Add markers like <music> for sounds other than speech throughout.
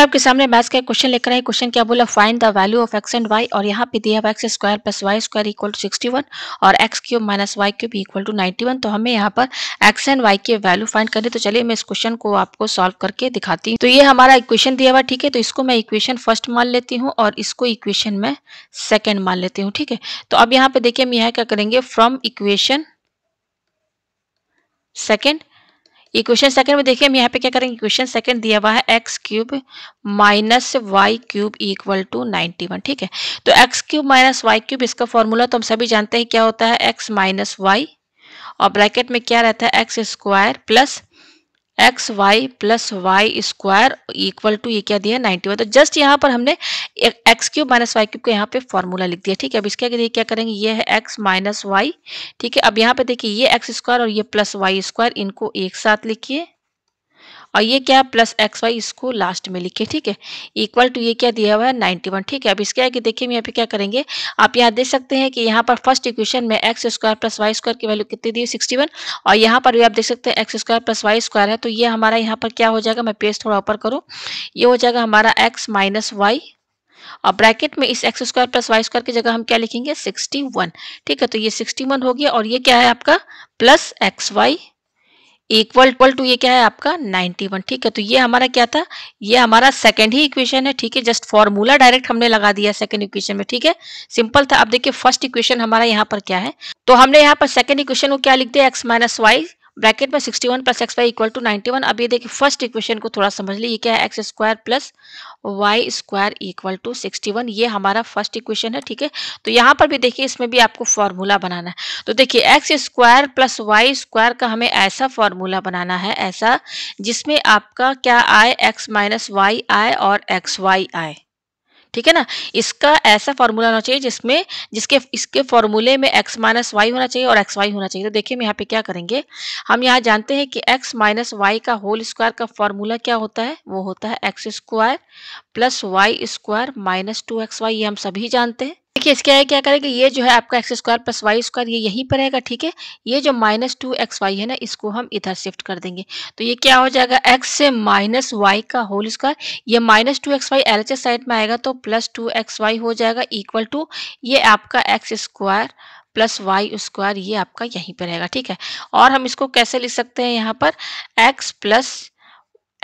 दोस्तों आपके सामने मैथ्स का क्वेश्चन लेकर आए क्वेश्चन क्या बोला find the value of X and Y और यहाँ पे दिया हुआ X square plus Y square equal to sixty one और X cube minus Y cube equal to ninety one तो हमें यहाँ पर एक्स एंड वाई की वैल्यू फाइंड करनी तो चलिए मैं इस क्वेश्चन को आपको सॉल्व करके दिखाती हूँ तो ये हमारा इक्वेशन दिया हुआ ठीक है तो इसको मैं इक्वेशन फर्स्ट मान लेती हूँ और इसको इक्वेशन में सेकेंड मान लेती हूँ ठीक है तो अब यहाँ पे देखिए हम यहाँ क्या करेंगे from equation second equation second में देखिए हम यहाँ पे क्या करेंगे इक्वेशन सेकंड दिया हुआ है X cube minus Y cube equal to ninety one ठीक है तो X cube minus Y cube इसका फॉर्मूला तो हम सभी जानते हैं क्या होता है एक्स माइनस वाई और ब्रैकेट में क्या रहता है x square plus X Y plus Y square equal to ये क्या दिया नाइनटी वन तो जस्ट यहाँ पर हमने X cube minus Y cube को यहाँ पे फॉर्मूला लिख दिया ठीक है अब इसके आगे क्या करेंगे ये है एक्स माइनस वाई ठीक है अब यहाँ पे देखिए ये एक्स स्क्वायर और ये प्लस वाई स्क्वायर इनको एक साथ लिखिए और ये क्या प्लस एक्स वाई इसको लास्ट में लिखे ठीक है इक्वल टू ये क्या दिया हुआ है नाइन्टी वन ठीक है अब इसके आगे देखिए हम यहाँ पे क्या करेंगे आप यहाँ देख सकते हैं कि यहाँ पर फर्स्ट इक्वेशन में X square plus Y square की वैल्यू कितनी दी सिक्सटी वन और यहाँ पर भी आप देख सकते हैं X square plus Y square है तो ये हमारा यहाँ पर क्या हो जाएगा मैं पेज थोड़ा ऊपर करूँ ये हो जाएगा हमारा एक्स माइनस वाई और ब्रैकेट में इस X square plus Y square की जगह हम क्या लिखेंगे सिक्सटी वन ठीक है तो ये सिक्सटी वन हो गया और ये क्या है आपका plus X Y equal equal to ये क्या है आपका 91 ठीक है तो ये हमारा क्या था ये हमारा सेकेंड ही इक्वेशन है ठीक है जस्ट फॉर्मूला डायरेक्ट हमने लगा दिया सेकेंड इक्वेशन में ठीक है सिंपल था अब देखिए फर्स्ट इक्वेशन हमारा यहाँ पर क्या है तो हमने यहाँ पर सेकेंड इक्वेशन को क्या लिख दिया एक्स माइनस वाई ब्रैकेट में 61 one plus X Y equal to ninety one अब ये देखिए फर्स्ट इक्वेशन को थोड़ा समझ ये क्या है x square plus Y square equal to sixty one ये हमारा फर्स्ट इक्वेशन है ठीक है तो यहाँ पर भी देखिए इसमें भी आपको फॉर्मूला बनाना है तो देखिए X square plus Y square का हमें ऐसा फॉर्मूला बनाना है ऐसा जिसमें आपका क्या आए एक्स माइनस वाई आए और एक्स वाई आए ठीक है ना इसका ऐसा फॉर्मूला होना चाहिए जिसमें जिसके इसके फॉर्मूले में एक्स माइनस वाई होना चाहिए और एक्स वाई होना चाहिए तो देखिए हम यहाँ पे क्या करेंगे हम यहाँ जानते हैं कि एक्स माइनस वाई का होल स्क्वायर का फॉर्मूला क्या होता है वो होता है x square plus Y square minus two x Y ये हम सभी जानते हैं देखिए इसके आगे क्या करेंगे ये जो है आपका X square plus Y square ये यहीं पर रहेगा ठीक है ये जो माइनस टू एक्स वाई है ना इसको हम इधर शिफ्ट कर देंगे तो ये क्या हो जाएगा एक्स से माइनस वाई का होल स्क्वायर ये minus two x Y L side में आएगा तो प्लस टू एक्स वाई हो जाएगा इक्वल टू ये आपका X square plus Y square ये आपका यहीं पर रहेगा ठीक है और हम इसको कैसे लिख सकते हैं यहाँ पर x plus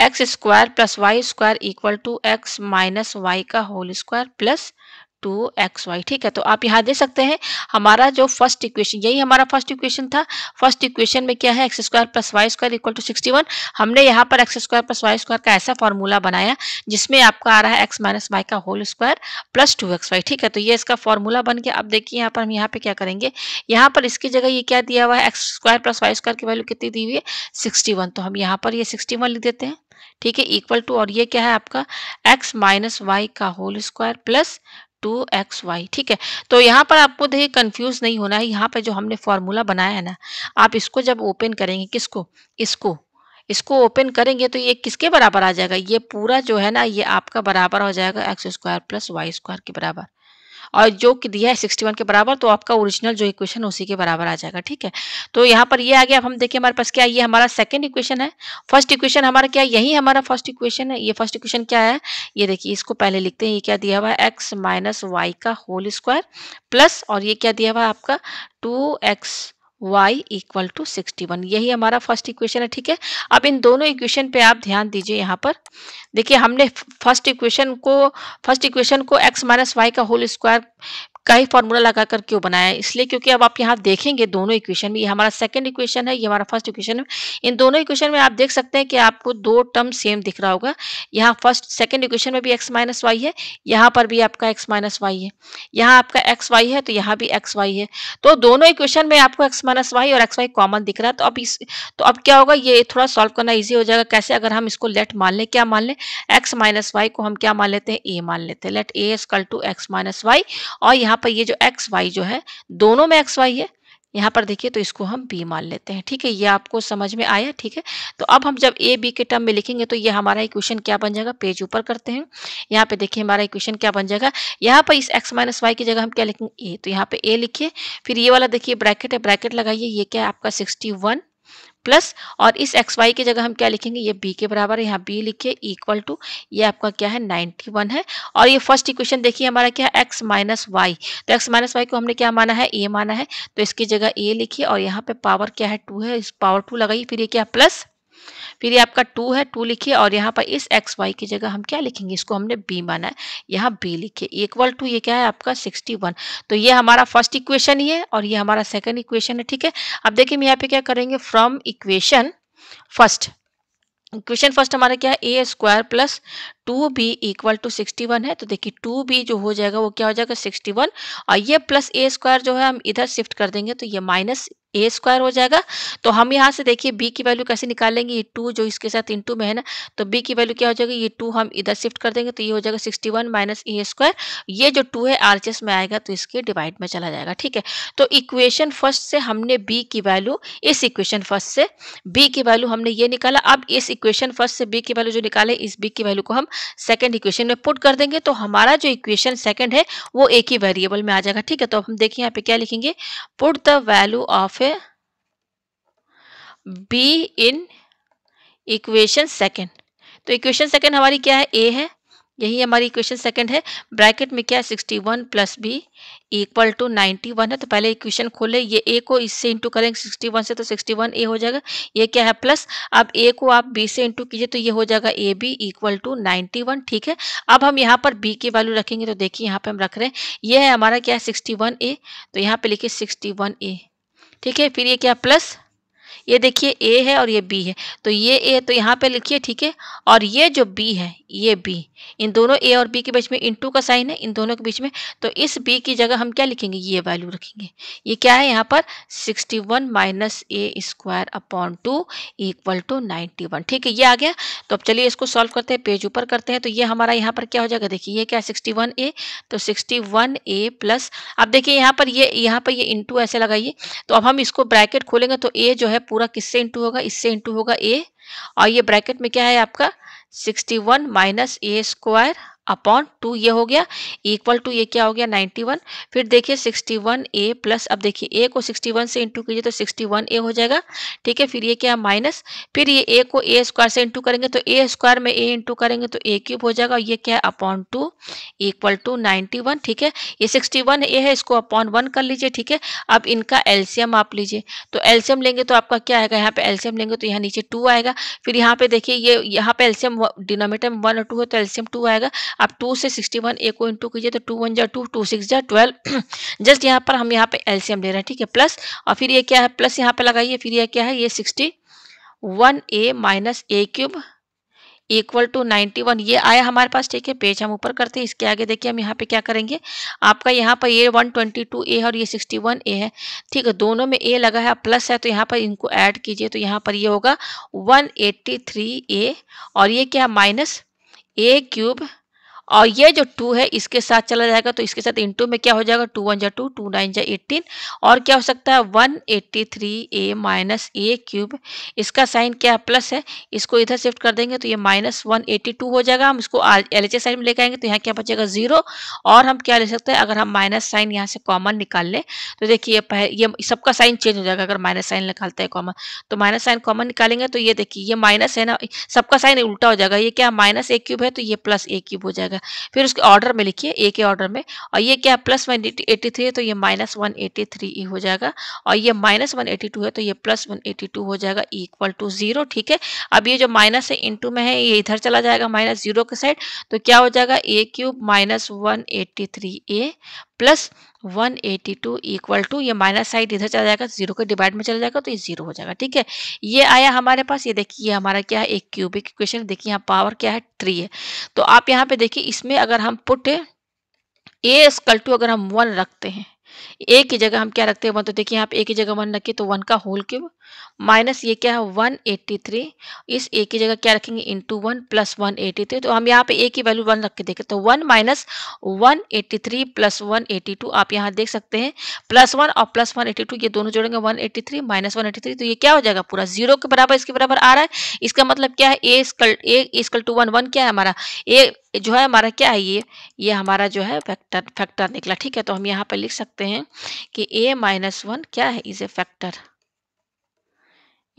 X square plus Y square equal to x minus Y का whole square plus two x Y ठीक है तो आप यहाँ दे सकते हैं हमारा जो फर्स्ट इक्वेशन यही हमारा फर्स्ट इक्वेशन था फर्स्ट इक्वेशन में क्या है x square plus Y square equal to sixty one हमने यहाँ पर x square plus Y square का ऐसा फॉर्मूला बनाया जिसमें आपका आ रहा है एक्स माइनस वाई का whole square plus two x Y ठीक है तो ये इसका फॉर्मूला बन गया अब देखिए यहाँ पर हम यहाँ पे क्या करेंगे यहाँ पर इसकी जगह ये क्या दिया हुआ है x square plus Y square की वैल्यू कितनी दी हुई है सिक्सटी वन तो हम यहाँ पर ये सिक्सटी वन लिख देते हैं ठीक है इक्वल टू और ये क्या है आपका एक्स माइनस वाई का whole square plus two x Y ठीक है तो यहाँ पर आपको देखिए कंफ्यूज नहीं होना है यहाँ पर जो हमने फॉर्मूला बनाया है ना आप इसको जब ओपन करेंगे किसको इसको इसको ओपन करेंगे तो ये किसके बराबर आ जाएगा ये पूरा जो है ना ये आपका बराबर हो जाएगा X square plus Y square के बराबर और जो दिया है सिक्सटी वन के बराबर तो आपका ओरिजिनल जो इक्वेशन उसी के बराबर आ जाएगा ठीक है तो यहाँ पर ये आ गया अब हम देखिए हमारे पास क्या ये हमारा सेकेंड इक्वेशन है फर्स्ट इक्वेशन हमारा क्या यही हमारा फर्स्ट इक्वेशन है ये फर्स्ट इक्वेशन क्या है ये देखिए इसको पहले लिखते हैं ये क्या दिया हुआ है एक्स माइनस वाई का होल स्क्वायर प्लस और ये क्या दिया हुआ है आपका two X y equal to sixty one यही हमारा फर्स्ट इक्वेशन है ठीक है अब इन दोनों इक्वेशन पे आप ध्यान दीजिए यहाँ पर देखिए हमने फर्स्ट इक्वेशन को फर्स्ट इक्वेशन को x माइनस वाई का होल स्क्वायर का ही फॉर्मूला लगा कर क्यों बनाया है इसलिए क्योंकि अब आप यहाँ देखेंगे दोनों इक्वेशन में ये हमारा सेकंड इक्वेशन है ये हमारा फर्स्ट इक्वेशन है इन दोनों इक्वेशन में आप देख सकते हैं कि आपको दो टर्म सेम दिख रहा होगा यहाँ फर्स्ट सेकंड इक्वेशन में भी एक्स माइनस वाई है यहाँ पर भी आपका एक्स माइनस वाई है यहाँ आपका एक्स वाई है तो यहाँ भी एक्स वाई है तो दोनों इक्वेशन में आपको एक्स माइनस वाई और एक्स वाई कॉमन दिख रहा है तो अब इस तो अब क्या होगा ये थोड़ा सॉल्व करना ईजी हो जाएगा कैसे अगर हम इसको लेट मान लें क्या मान लें एक्स माइनस वाई को हम क्या मान लेते हैं ए मान लेते हैं let A equal to x minus Y और यहाँ यहाँ पर ये जो एक्स वाई जो है दोनों में एक्स वाई है यहाँ पर देखिए तो इसको हम बी मान लेते हैं ठीक है ये आपको समझ में आया ठीक है तो अब हम जब ए बी के टर्म में लिखेंगे तो ये हमारा इक्वेशन क्या बन जाएगा पेज ऊपर करते हैं यहाँ पे देखिए हमारा इक्वेशन क्या बन जाएगा यहाँ पर इस एक्स माइनस वाई की जगह हम क्या लिखेंगे ए तो यहाँ पे ए लिखिए फिर ये वाला देखिए ब्रैकेट है ब्रैकेट लगाइए ये क्या है आपका सिक्सटी वन प्लस और इस एक्स वाई की जगह हम क्या लिखेंगे ये बी के बराबर है यहाँ बी लिखिए इक्वल टू ये आपका क्या है वन है और ये फर्स्ट इक्वेशन देखिए हमारा क्या है एक्स माइनस वाई तो एक्स माइनस वाई को हमने क्या माना है ए माना है तो इसकी जगह ए लिखिए और यहाँ पे पावर क्या है टू है इस पावर टू लगाइए फिर ये क्या प्लस फिर ये आपका टू है टू लिखिए और यहाँ पर इस एक्स वाई की जगह हम क्या लिखेंगे इसको हमने बी माना है यहाँ बी लिखिए इक्वल टू ये क्या है आपका सिक्सटी वन तो ये हमारा फर्स्ट इक्वेशन ही है और ये हमारा सेकंड इक्वेशन है ठीक है अब देखिए हम यहाँ पे क्या करेंगे from equation first question first हमारा क्या है ए square plus two B equal to sixty one है तो देखिए टू बी जो हो जाएगा वो क्या हो जाएगा सिक्सटी वन और ये प्लस ए स्क्वायर जो है हम इधर शिफ्ट कर देंगे तो ये माइनस ए स्क्वायर हो जाएगा तो हम यहाँ से देखिए बी की वैल्यू कैसे निकालेंगे ये टू जो इसके साथ इन में है ना तो बी की वैल्यू क्या हो जाएगी ये टू हम इधर शिफ्ट कर देंगे तो ये हो जाएगा सिक्सटी वन माइनस ए स्क्वायर ये जो टू है आरचेस में आएगा तो इसके डिवाइड में चला जाएगा ठीक है तो इक्वेशन फर्स्ट से हमने बी की वैल्यू इस इक्वेशन फर्स्ट से बी की वैल्यू हमने ये निकाला अब इस इक्वेशन फर्स्ट से बी की वैल्यू जो निकाले इस बी की वैल्यू को हम सेकेंड इक्वेशन में पुट कर देंगे तो हमारा जो इक्वेशन सेकेंड है वो एक ही वेरिएबल में आ जाएगा ठीक है तो हम देखिए यहाँ पे क्या लिखेंगे put the value of B in equation second तो इक्वेशन सेकेंड हमारी क्या है ए है यही हमारी इक्वेशन सेकंड है ब्रैकेट में क्या है sixty one plus B equal to ninety one है तो पहले इक्वेशन खोले ये ए को इससे इंटू करेंगे सिक्सटी वन से तो सिक्सटी वन ए हो जाएगा ये क्या है प्लस अब ए को आप बी से इंटू कीजिए तो ये हो जाएगा A B equal to ninety one ठीक है अब हम यहाँ पर बी की वैल्यू रखेंगे तो देखिए यहाँ पर हम रख रहे हैं ये है हमारा क्या है सिक्सटी वन ए तो यहाँ पर लिखिए सिक्सटी वन ए ठीक है फिर ये क्या प्लस ये देखिए ए है और ये बी है तो ये ए तो यहाँ पे लिखिए ठीक है और ये जो बी है ये बी इन दोनों ए और बी के बीच में इन टू का साइन है इन दोनों के बीच में तो इस बी की जगह हम क्या लिखेंगे ये वैल्यू रखेंगे ये क्या है यहाँ पर sixty one minus A square upon two equal to ninety one ठीक है ये आ गया तो अब चलिए इसको सॉल्व करते हैं पेज ऊपर करते हैं तो ये हमारा यहाँ पर क्या हो जाएगा देखिए ये क्या सिक्सटी वन ए तो सिक्सटी वन ए प्लस अब देखिए यहाँ पर ये यहाँ पर ये इंटू ऐसे लगाइए तो अब हम इसको ब्रैकेट खोलेंगे तो ए जो है है पूरा किससे इंटू होगा इससे इंटू होगा ए और ये ब्रैकेट में क्या है आपका सिक्सटी वन माइनस ए स्क्वायर अपॉन टू ये हो गया इक्वल टू ये क्या हो गया 91 फिर देखिए 61 ए प्लस अब देखिए ए को 61 से इंटू कीजिए तो 61 ए हो जाएगा ठीक है फिर ये क्या माइनस फिर ये ए को ए स्क्वायर से इंटू करेंगे तो ए स्क्वायर में ए इंटू करेंगे तो ए क्यूब हो जाएगा ये क्या है upon two equal to ninety ठीक है ये सिक्सटी ए है इसको अपॉन वन कर लीजिए ठीक है अब इनका एल्शियम आप लीजिए तो एल्शियम लेंगे तो आपका क्या आएगा यहाँ पे एल्शियम लेंगे तो यहाँ नीचे टू आएगा फिर यहाँ पे देखिए ये यहाँ पे एल्शियम डिनोमीटर में वन और टू है तो एल्शियम टू आएगा आप टू से सिक्सटी वन ए को इंटू कीजिए तो टू वन जा टू टू सिक्स जा ट्वेल्व जस्ट <clears throat> यहाँ पर हम यहाँ पे एलसीएम ले रहे हैं ठीक है प्लस और फिर ये क्या है प्लस यहाँ पे लगाइए फिर यह क्या है ये sixty one A minus A cube equal to ninety one ये आया हमारे पास ठीक है पेज हम ऊपर करते हैं इसके आगे देखिए हम यहाँ पे क्या करेंगे आपका यहाँ पर ये वन ट्वेंटी टू ए है और ये सिक्सटी वन ए है ठीक है दोनों में ए लगा है प्लस है तो यहाँ पर इनको ऐड कीजिए तो यहाँ पर ये होगा वन एट्टी थ्री ए और ये क्या माइनस ए क्यूब और ये जो टू है इसके साथ चला जाएगा तो इसके साथ इंटू में क्या हो जाएगा टू वन जा टू टू नाइन जा एटीन और क्या हो सकता है one eighty three A minus A cube इसका साइन क्या है प्लस है इसको इधर शिफ्ट कर देंगे तो ये माइनस वन एट्टी टू हो जाएगा हम इसको एल एच साइन में लेकर आएंगे तो यहाँ क्या बचेगा जीरो और हम क्या ले सकते हैं अगर हम माइनस साइन यहाँ से कॉमन निकाल लें तो देखिए ये सबका साइन चेंज हो जाएगा अगर माइनस साइन निकालते हैं कॉमन तो माइनस साइन कॉमन निकालेंगे तो ये देखिए ये माइनस है ना सबका साइन उल्टा हो जाएगा ये क्या माइनस ए क्यूब है तो ये प्लस ए क्यूब हो जाएगा जाएगा फिर उसके ऑर्डर में लिखिए ए के ऑर्डर में और ये क्या प्लस वन एटी थ्री है तो ये minus one eighty three A हो जाएगा और ये माइनस वन एटी टू है तो ये प्लस वन एटी टू हो जाएगा इक्वल टू जीरो ठीक है अब ये जो माइनस है इंटू में है ये इधर चला जाएगा माइनस जीरो के साइड तो क्या हो जाएगा A cube minus one eighty three A plus 182 eighty two equal to ये माइनस साइड इधर चला जाएगा तो जीरो के डिवाइड में चला जाएगा तो ये जीरो हो जाएगा ठीक है ये आया हमारे पास ये देखिए ये हमारा क्या है एक क्यूबिक इक्वेशन देखिए यहाँ पावर क्या है थ्री है तो आप यहाँ पे देखिए इसमें अगर हम पुट ए स्कल टू अगर हम वन रखते हैं ए की जगह हम क्या रखते हैं वन तो देखिए आप पे ए की जगह वन रखिए तो वन का होल क्यूब माइनस ये क्या है वन एट्टी थ्री इस ए की जगह क्या रखेंगे into one plus one eighty three तो हम यहाँ पे ए की वैल्यू वन रख के देखें तो one minus one eighty three plus one eighty two आप यहाँ देख सकते हैं प्लस वन और प्लस वन एट्टी टू ये दोनों जोड़ेंगे one eighty three minus one eighty three तो ये क्या हो जाएगा पूरा जीरो के बराबर इसके बराबर आ रहा है इसका मतलब क्या है A equal A equal to one one क्या है हमारा ए ये जो है हमारा क्या है ये ये हमारा जो है फैक्टर फैक्टर निकला ठीक है तो हम यहाँ पर लिख सकते हैं कि ए माइनस वन क्या है इज़ ए फैक्टर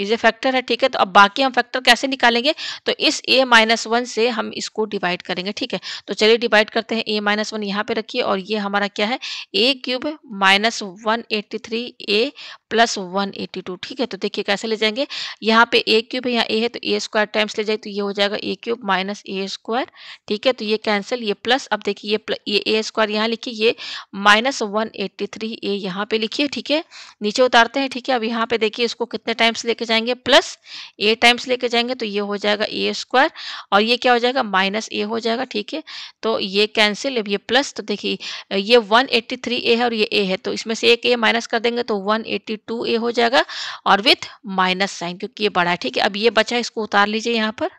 ये फैक्टर है ठीक है तो अब बाकी हम फैक्टर कैसे निकालेंगे तो इस ए माइनस वन से हम इसको डिवाइड करेंगे ठीक है तो चलिए डिवाइड करते हैं ए माइनस वन यहाँ पे रखिए और ये हमारा क्या है A cube minus one eighty three A plus one eighty two ठीक है तो देखिए कैसे ले जाएंगे यहाँ पे ए क्यूब है यहाँ ए है तो ए स्क्वायर टाइम्स ले जाए तो ये हो जाएगा A cube minus A square ठीक है तो ये कैंसिल ये प्लस अब देखिए ये ये ए स्क्वायर यहाँ लिखिए ये minus one eighty three A यहाँ पे लिखिए ठीक है नीचे उतारते हैं ठीक है अब यहाँ पे देखिए इसको कितने टाइम्स लेके जाएंगे प्लस ए टाइम्स लेके जाएंगे तो ये हो जाएगा ए स्क्वायर और ये क्या हो जाएगा माइनस ए हो जाएगा ठीक है तो ये कैंसिल अब ये प्लस तो देखिए ये वन एट्टी थ्री ए है और ये ए है तो इसमें से एक ए माइनस कर देंगे तो वन एट्टी टू ए हो जाएगा और विथ माइनस साइन क्योंकि ये बड़ा है ठीक है अब ये बचा इसको उतार लीजिए यहाँ पर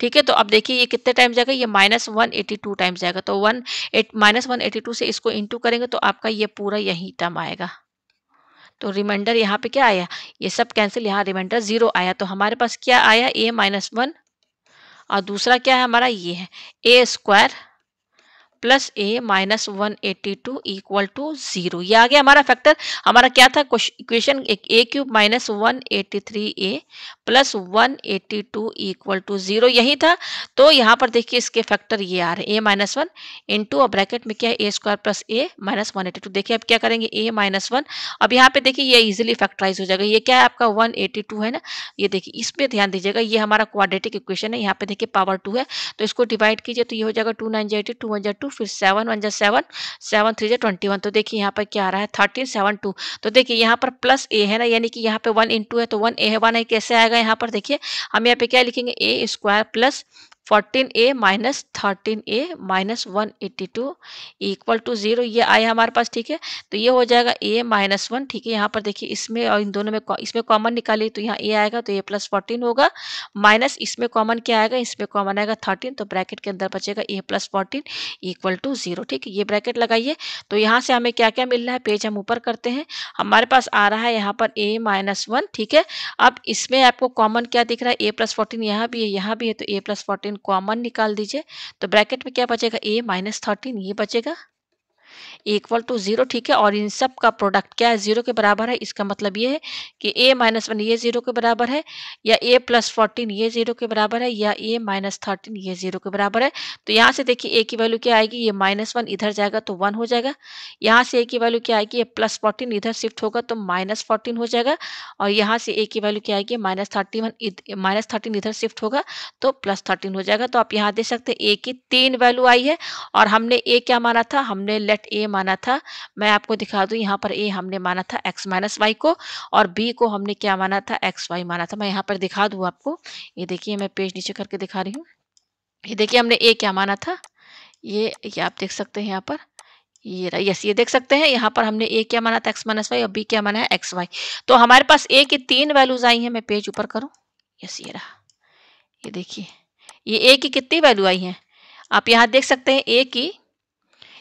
ठीक है तो अब देखिए ये कितने टाइम जाएगा ये minus one eighty two time जाएगा तो one eight minus one eighty two से इसको इंटू करेंगे तो आपका ये पूरा यही टर्म आएगा तो रिमाइंडर यहाँ पे क्या आया ये सब कैंसिल यहाँ रिमाइंडर जीरो आया तो हमारे पास क्या आया ए माइनस वन और दूसरा क्या है हमारा ये है ए square plus A minus one eighty two equal to zero ये आ गया हमारा फैक्टर हमारा क्या था equation A cube minus one eighty three A plus one eighty two equal to zero यही था तो यहाँ पर देखिए इसके फैक्टर ये आ रहे हैं ए माइनस वन इंटू और ब्रैकेट में क्या है ए square plus A minus one eighty two देखिए अब क्या करेंगे ए माइनस वन अब यहाँ पे देखिए ये इजिली फैक्टराइज हो जाएगा ये क्या है आपका वन एटी टू है ना ये देखिए इस पर ध्यान दीजिएगा ये हमारा क्वाड्रेटिक इक्वेशन है यहाँ पे देखिए पावर टू है तो इसको डिवाइड कीजिए तो ये हो जाएगा टू नाइन जी टू वन जी टू फिर सेवन वन जै सेवन सेवन थ्री जा ट्वेंटी वन तो देखिए यहाँ पर क्या आ रहा है थर्टीन सेवन टू तो देखिए यहाँ पर प्लस ए है ना यानी कि यहाँ पे वन टू है तो वन ए है वन है कैसे आएगा यहाँ पर देखिए हम यहाँ पे क्या लिखेंगे A square plus fourteen A minus thirteen A minus one eighty two equal to zero ये आया हमारे पास ठीक है तो ये हो जाएगा ए माइनस वन ठीक है यहाँ पर देखिए इसमें और इन दोनों में इसमें कॉमन निकालिए तो यहाँ ए आएगा तो ए प्लस फोर्टीन होगा माइनस इसमें कॉमन क्या आएगा इसमें कॉमन आएगा थर्टीन तो ब्रैकेट के अंदर बचेगा A plus fourteen equal to zero ठीक है ये ब्रैकेट लगाइए तो यहाँ से हमें क्या क्या मिल रहा है पेज हम ऊपर करते हैं हमारे पास आ रहा है यहाँ पर ए माइनस वन ठीक है अब इसमें आपको कॉमन क्या दिख रहा है ए प्लस फोर्टीन यहाँ भी है यहाँ भी है तो ए प्लस फोर्टीन कॉमन निकाल दीजिए तो ब्रैकेट में क्या बचेगा ए माइनस थर्टीन ये बचेगा इक्वल टू जीरो ठीक है और इन सब का प्रोडक्ट क्या है जीरो के बराबर है इसका मतलब ये है कि ए माइनस वन ये जीरो के बराबर है या ए प्लस फोर्टीन ये जीरो के बराबर है या ए माइनस थर्टीन ये जीरो के बराबर है तो यहाँ से देखिए ए की वैल्यू क्या आएगी ये माइनस वन इधर जाएगा तो वन हो जाएगा यहाँ से ए की वैल्यू क्या आएगी ये प्लस फोर्टीन इधर शिफ्ट होगा तो माइनस फोर्टीन हो जाएगा और यहाँ से ए की वैल्यू क्या आएगी minus thirty one minus thirteen इधर शिफ्ट होगा तो प्लस थर्टीन हो जाएगा तो आप यहाँ देख सकते हैं ए की तीन वैल्यू आई है और हमने ए क्या माना था हमने लेट ए माना था मैं आपको दिखा दूँ यहाँ पर ए हमने माना था एक्स माइनस वाई को और बी को हमने क्या माना था एक्स वाई माना था मैं यहाँ पर दिखा दूँ आपको ये देखिए मैं पेज नीचे करके दिखा रही हूँ ये देखिए हमने ए क्या माना था ये ये आप देख सकते हैं यहाँ पर ये रहा, यस ये देख सकते हैं यहाँ पर हमने ए क्या माना था एक्स माइनस वाई और बी क्या माना है एक्स वाई तो हमारे पास ए की तीन वैल्यूज आई हैं मैं पेज ऊपर करूँ यस ये रहा ये देखिए ये ए की कितनी वैल्यू आई है आप यहाँ देख सकते हैं ए की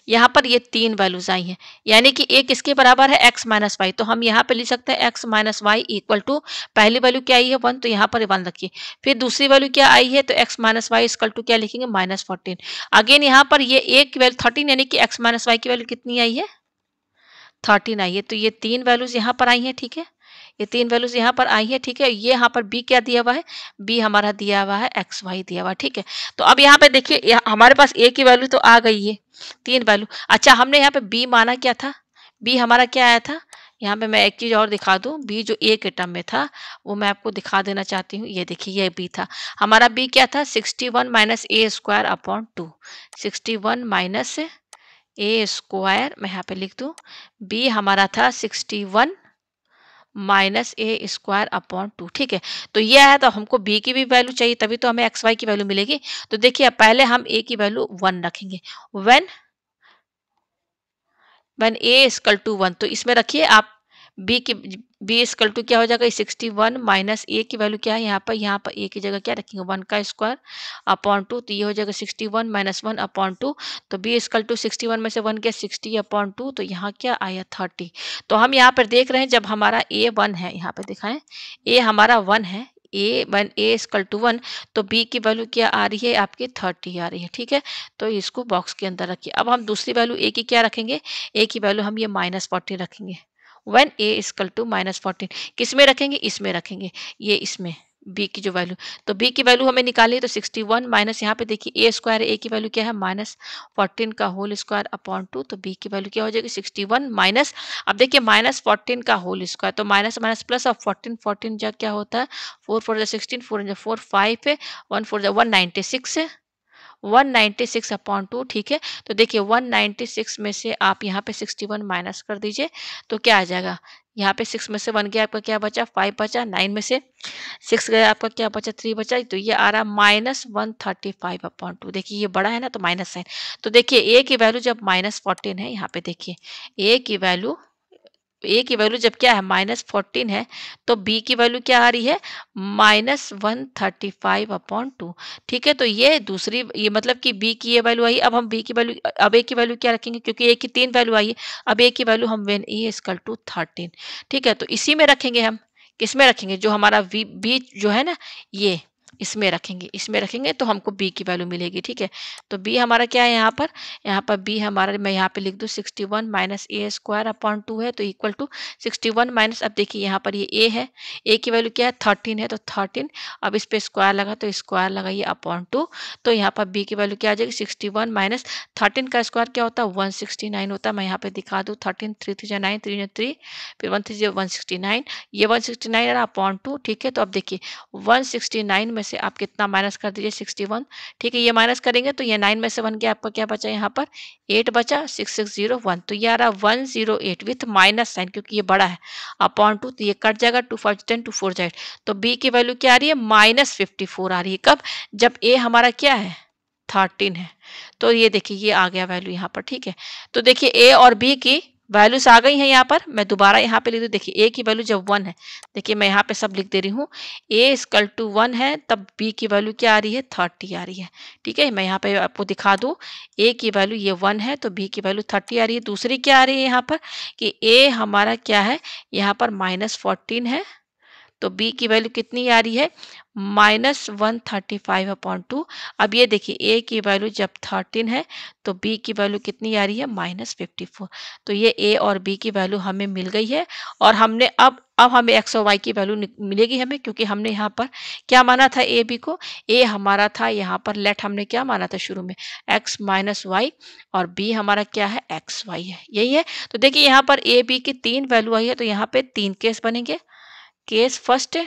यहाँ पर ये तीन वैल्यूज आई हैं यानी कि एक इसके बराबर है एक्स माइनस वाई तो हम यहाँ पे लिख सकते हैं x minus y equal to पहली वैल्यू क्या आई है वन तो यहाँ पर वन रखिए फिर दूसरी वैल्यू क्या आई है तो x minus y equal to क्या लिखेंगे माइनस फोर्टीन अगेन यहाँ पर ये एक वैल्यू थर्टीन यानी कि एक्स माइनस वाई की वैल्यू कितनी आई है थर्टीन आई है तो ये तीन वैल्यूज यहाँ पर आई है ठीक है ये तीन वैल्यूज यहाँ पर आई है ठीक है ये यहाँ पर बी क्या दिया हुआ है बी हमारा दिया हुआ है एक्स वाई दिया हुआ ठीक है तो अब यहाँ पे देखिए हमारे पास ए की वैल्यू तो आ गई है तीन वैल्यू अच्छा हमने यहाँ पे बी माना क्या था बी हमारा क्या आया था यहाँ पे मैं एक चीज़ और दिखा दू बी जो ए के टर्म में था वो मैं आपको दिखा देना चाहती हूँ ये देखिए ये बी था हमारा बी क्या था सिक्सटी वन माइनस ए square upon two sixty one minus ए स्क्वायर मैं यहाँ पे लिख दू बी हमारा था सिक्सटी वन माइनस ए स्क्वायर अपॉन टू ठीक है तो ये आया तो हमको बी की भी वैल्यू चाहिए तभी तो हमें एक्स वाई की वैल्यू मिलेगी तो देखिए पहले हम ए की वैल्यू वन रखेंगे when when a equal to one तो इसमें रखिए आप बी की बी स्कल टू क्या हो जाएगा सिक्सटी वन माइनस ए की वैल्यू क्या है यहाँ पर यहाँ पर ए की जगह क्या रखेंगे वन का स्क्वायर अपॉन टू तो ये हो जाएगा sixty one minus one upon two तो b equal to sixty one में से वन क्या सिक्सटी अपॉन टू तो यहाँ क्या आया थर्टी तो हम यहाँ पर देख रहे हैं जब हमारा ए वन है यहाँ पर दिखाएं ए हमारा वन है a one a equal to one तो बी की वैल्यू क्या आ रही है आपकी थर्टी आ रही है ठीक है तो इसको बॉक्स के अंदर रखिए अब हम दूसरी वैल्यू ए की क्या रखेंगे ए की वैल्यू हम ये माइनस फोर्टी रखेंगे when a equal to minus fourteen किस में रखेंगे इसमें रखेंगे ये इसमें बी की जो वैल्यू तो बी की वैल्यू हमें निकाली तो सिक्सटी वन माइनस यहाँ पे देखिए ए स्क्वायर ए की वैल्यू क्या है माइनस फोर्टीन का होल स्क्वायर अपॉन टू तो बी की वैल्यू क्या हो जाएगी सिक्सटी वन माइनस अब देखिए माइनस फोर्टीन का होल स्क्वायर तो माइनस माइनस प्लस अब फोर्टीन फोर्टीन जो क्या होता है फोर फोर जो सिक्सटीन फोर जो फोर फाइव है वन फोर जो वन नाइन्टी सिक्स है 196 अपॉन टू ठीक है तो देखिए 196 में से आप यहाँ पे 61 माइनस कर दीजिए तो क्या आ जाएगा यहाँ पे सिक्स में से वन गया आपका क्या बचा फाइव बचा नाइन में से सिक्स गया आपका क्या बचा थ्री बचा तो ये आ रहा minus one thirty five upon two देखिए ये बड़ा है ना तो माइनस साइन तो देखिए ए की वैल्यू जब माइनस फोर्टीन है यहाँ पे देखिए ए की वैल्यू ए की वैल्यू जब क्या है माइनस फोर्टीन है तो बी की वैल्यू क्या आ रही है minus one thirty five upon two ठीक है तो ये दूसरी ये मतलब कि बी की ये वैल्यू आई अब हम बी की वैल्यू अब ए की वैल्यू क्या रखेंगे क्योंकि ए की तीन वैल्यू आई है अब ए की वैल्यू हम when a equal to thirteen ठीक है तो इसी में रखेंगे हम किस में रखेंगे जो हमारा वी बी जो है ना ये इसमें रखेंगे इसमें रखेंगे तो हमको बी की वैल्यू मिलेगी ठीक है तो बी हमारा क्या है यहाँ पर यहाँ पर बी हमारा मैं यहाँ पे लिख दूँ सिक्सटी वन माइनस ए स्क्वायर अपॉन टू है तो equal to sixty one minus अब देखिए यहाँ पर ये ए है ए की वैल्यू क्या है थर्टीन है तो थर्टीन अब इस पर स्क्वायर लगा तो स्क्वायर लगाइए अपॉन टू तो यहाँ पर बी की वैल्यू क्या आ जाएगी सिक्सटी वन माइनस थर्टीन का स्क्वायर क्या होता है वन सिक्सटी नाइन होता है मैं यहाँ पे दिखा दूँ थर्टीन थ्री थ्री जी नाइन थ्री थ्री फिर वन थ्री जी वन सिक्सटी नाइन ये one sixty nine upon two ठीक है तो अब देखिए वन सिक्सटी नाइन में से आप कितना माइनस कर दीजिए सिक्सटी वन ठीक है ये माइनस करेंगे तो ये नाइन में से वन गया आपका क्या बचा यहाँ पर एट बचा सिक्स सिक्स जीरो वन तो ये आ रहा one zero eight with minus sign क्योंकि ये बड़ा है अपॉन टू तो ये कट जाएगा two five ten two four जेड तो बी की वैल्यू क्या आ रही है माइनस फिफ्टी फोर आ रही है कब जब ए हमारा क्या है थर्टीन है तो ये देखिए ये आ गया वैल्यू यहाँ पर ठीक है तो देखिए ए और बी की वैल्यूज आ गई हैं यहाँ पर मैं दोबारा यहाँ पे लिख दू देखिए ए की वैल्यू जब वन है देखिए मैं यहाँ पे सब लिख दे रही हूँ ए स्कल टू वन है तब बी की वैल्यू क्या आ रही है थर्टी आ रही है ठीक है मैं यहाँ पे आपको दिखा दूँ ए की वैल्यू ये वन है तो बी की वैल्यू थर्टी आ रही है दूसरी क्या आ रही है यहाँ पर कि ए हमारा क्या है यहाँ पर माइनस फोर्टीन है तो बी की वैल्यू कितनी आ रही है minus one thirty five upon two अब ये देखिए ए की वैल्यू जब थर्टीन है तो बी की वैल्यू कितनी आ रही है माइनस फिफ्टी फोर तो ये ए और बी की वैल्यू हमें मिल गई है और हमने अब अब हमें एक्स और वाई की वैल्यू मिलेगी हमें क्योंकि हमने यहाँ पर क्या माना था ए बी को ए हमारा था यहाँ पर लेट हमने क्या माना था शुरू में एक्स माइनस वाई और बी हमारा क्या है एक्स वाई है यही है तो देखिए यहाँ पर ए बी की तीन वैल्यू आई है तो यहाँ पे तीन केस बनेंगे केस फर्स्ट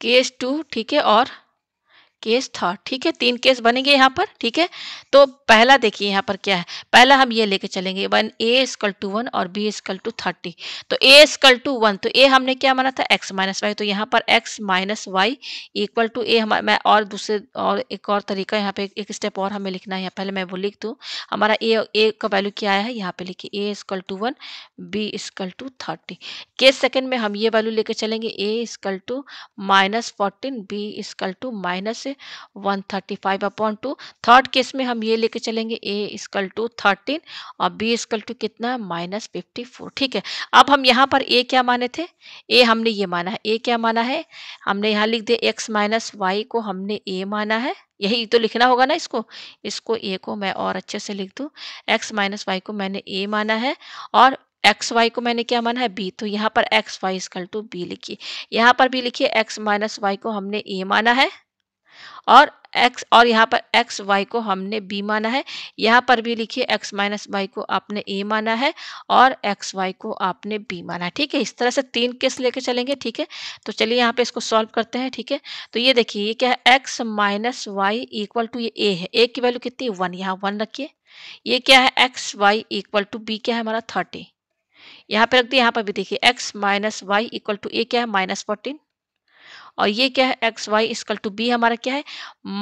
केस टू ठीक है और केस था ठीक है तीन केस बनेंगे यहाँ पर ठीक है तो पहला देखिए यहाँ पर क्या है पहला हम ये लेके चलेंगे when a equal to one और बी स्कल टू थर्टी तो ए स्कल टू वन तो ए हमने क्या माना था एक्स माइनस वाई तो यहाँ पर x minus y equal to a हमारा मैं और दूसरे और एक और तरीका यहाँ पे एक स्टेप और हमें लिखना है यहाँ पहले मैं वो लिख दूँ हमारा ए ए का वैल्यू क्या आया है यहाँ पे लिखिए a equal to one b equal to thirty case second में हम ये वैल्यू लेके चलेंगे a equal to minus fourteen b equal to minus से 135 thirty five upon two third case में हम ये लेके चलेंगे ए स्कल टू थर्टीन और बी स्कल टू कितना है माइनस फिफ्टी फोर ठीक है अब हम यहाँ पर ए क्या माने थे ए हमने ये माना है ए क्या माना है हमने यहाँ लिख दिया एक्स माइनस वाई को हमने ए माना है यही तो लिखना होगा ना इसको इसको ए को मैं और अच्छे से लिख दूँ एक्स माइनस वाई को मैंने ए माना है और एक्स वाई को मैंने क्या माना है बी तो यहाँ पर x y equal to b लिखी यहाँ पर भी लिखिए एक्स माइनस वाई को हमने ए माना है और x और यहाँ पर x y को हमने b माना है यहाँ पर भी लिखिए x माइनस वाई को आपने a माना है और x y को आपने b माना है ठीक है इस तरह से तीन केस लेके चलेंगे ठीक है तो चलिए यहाँ पे इसको सॉल्व करते हैं ठीक है तो ये देखिए ये क्या है x minus y equal to ये a है a की वैल्यू कितनी वन यहाँ वन रखिए ये क्या है x Y equal to b क्या है हमारा थर्टी यहाँ पे रख दिए यहाँ पर भी देखिए x minus y equal to a क्या है माइनस फोर्टीन और ये क्या है x y equal to b हमारा क्या है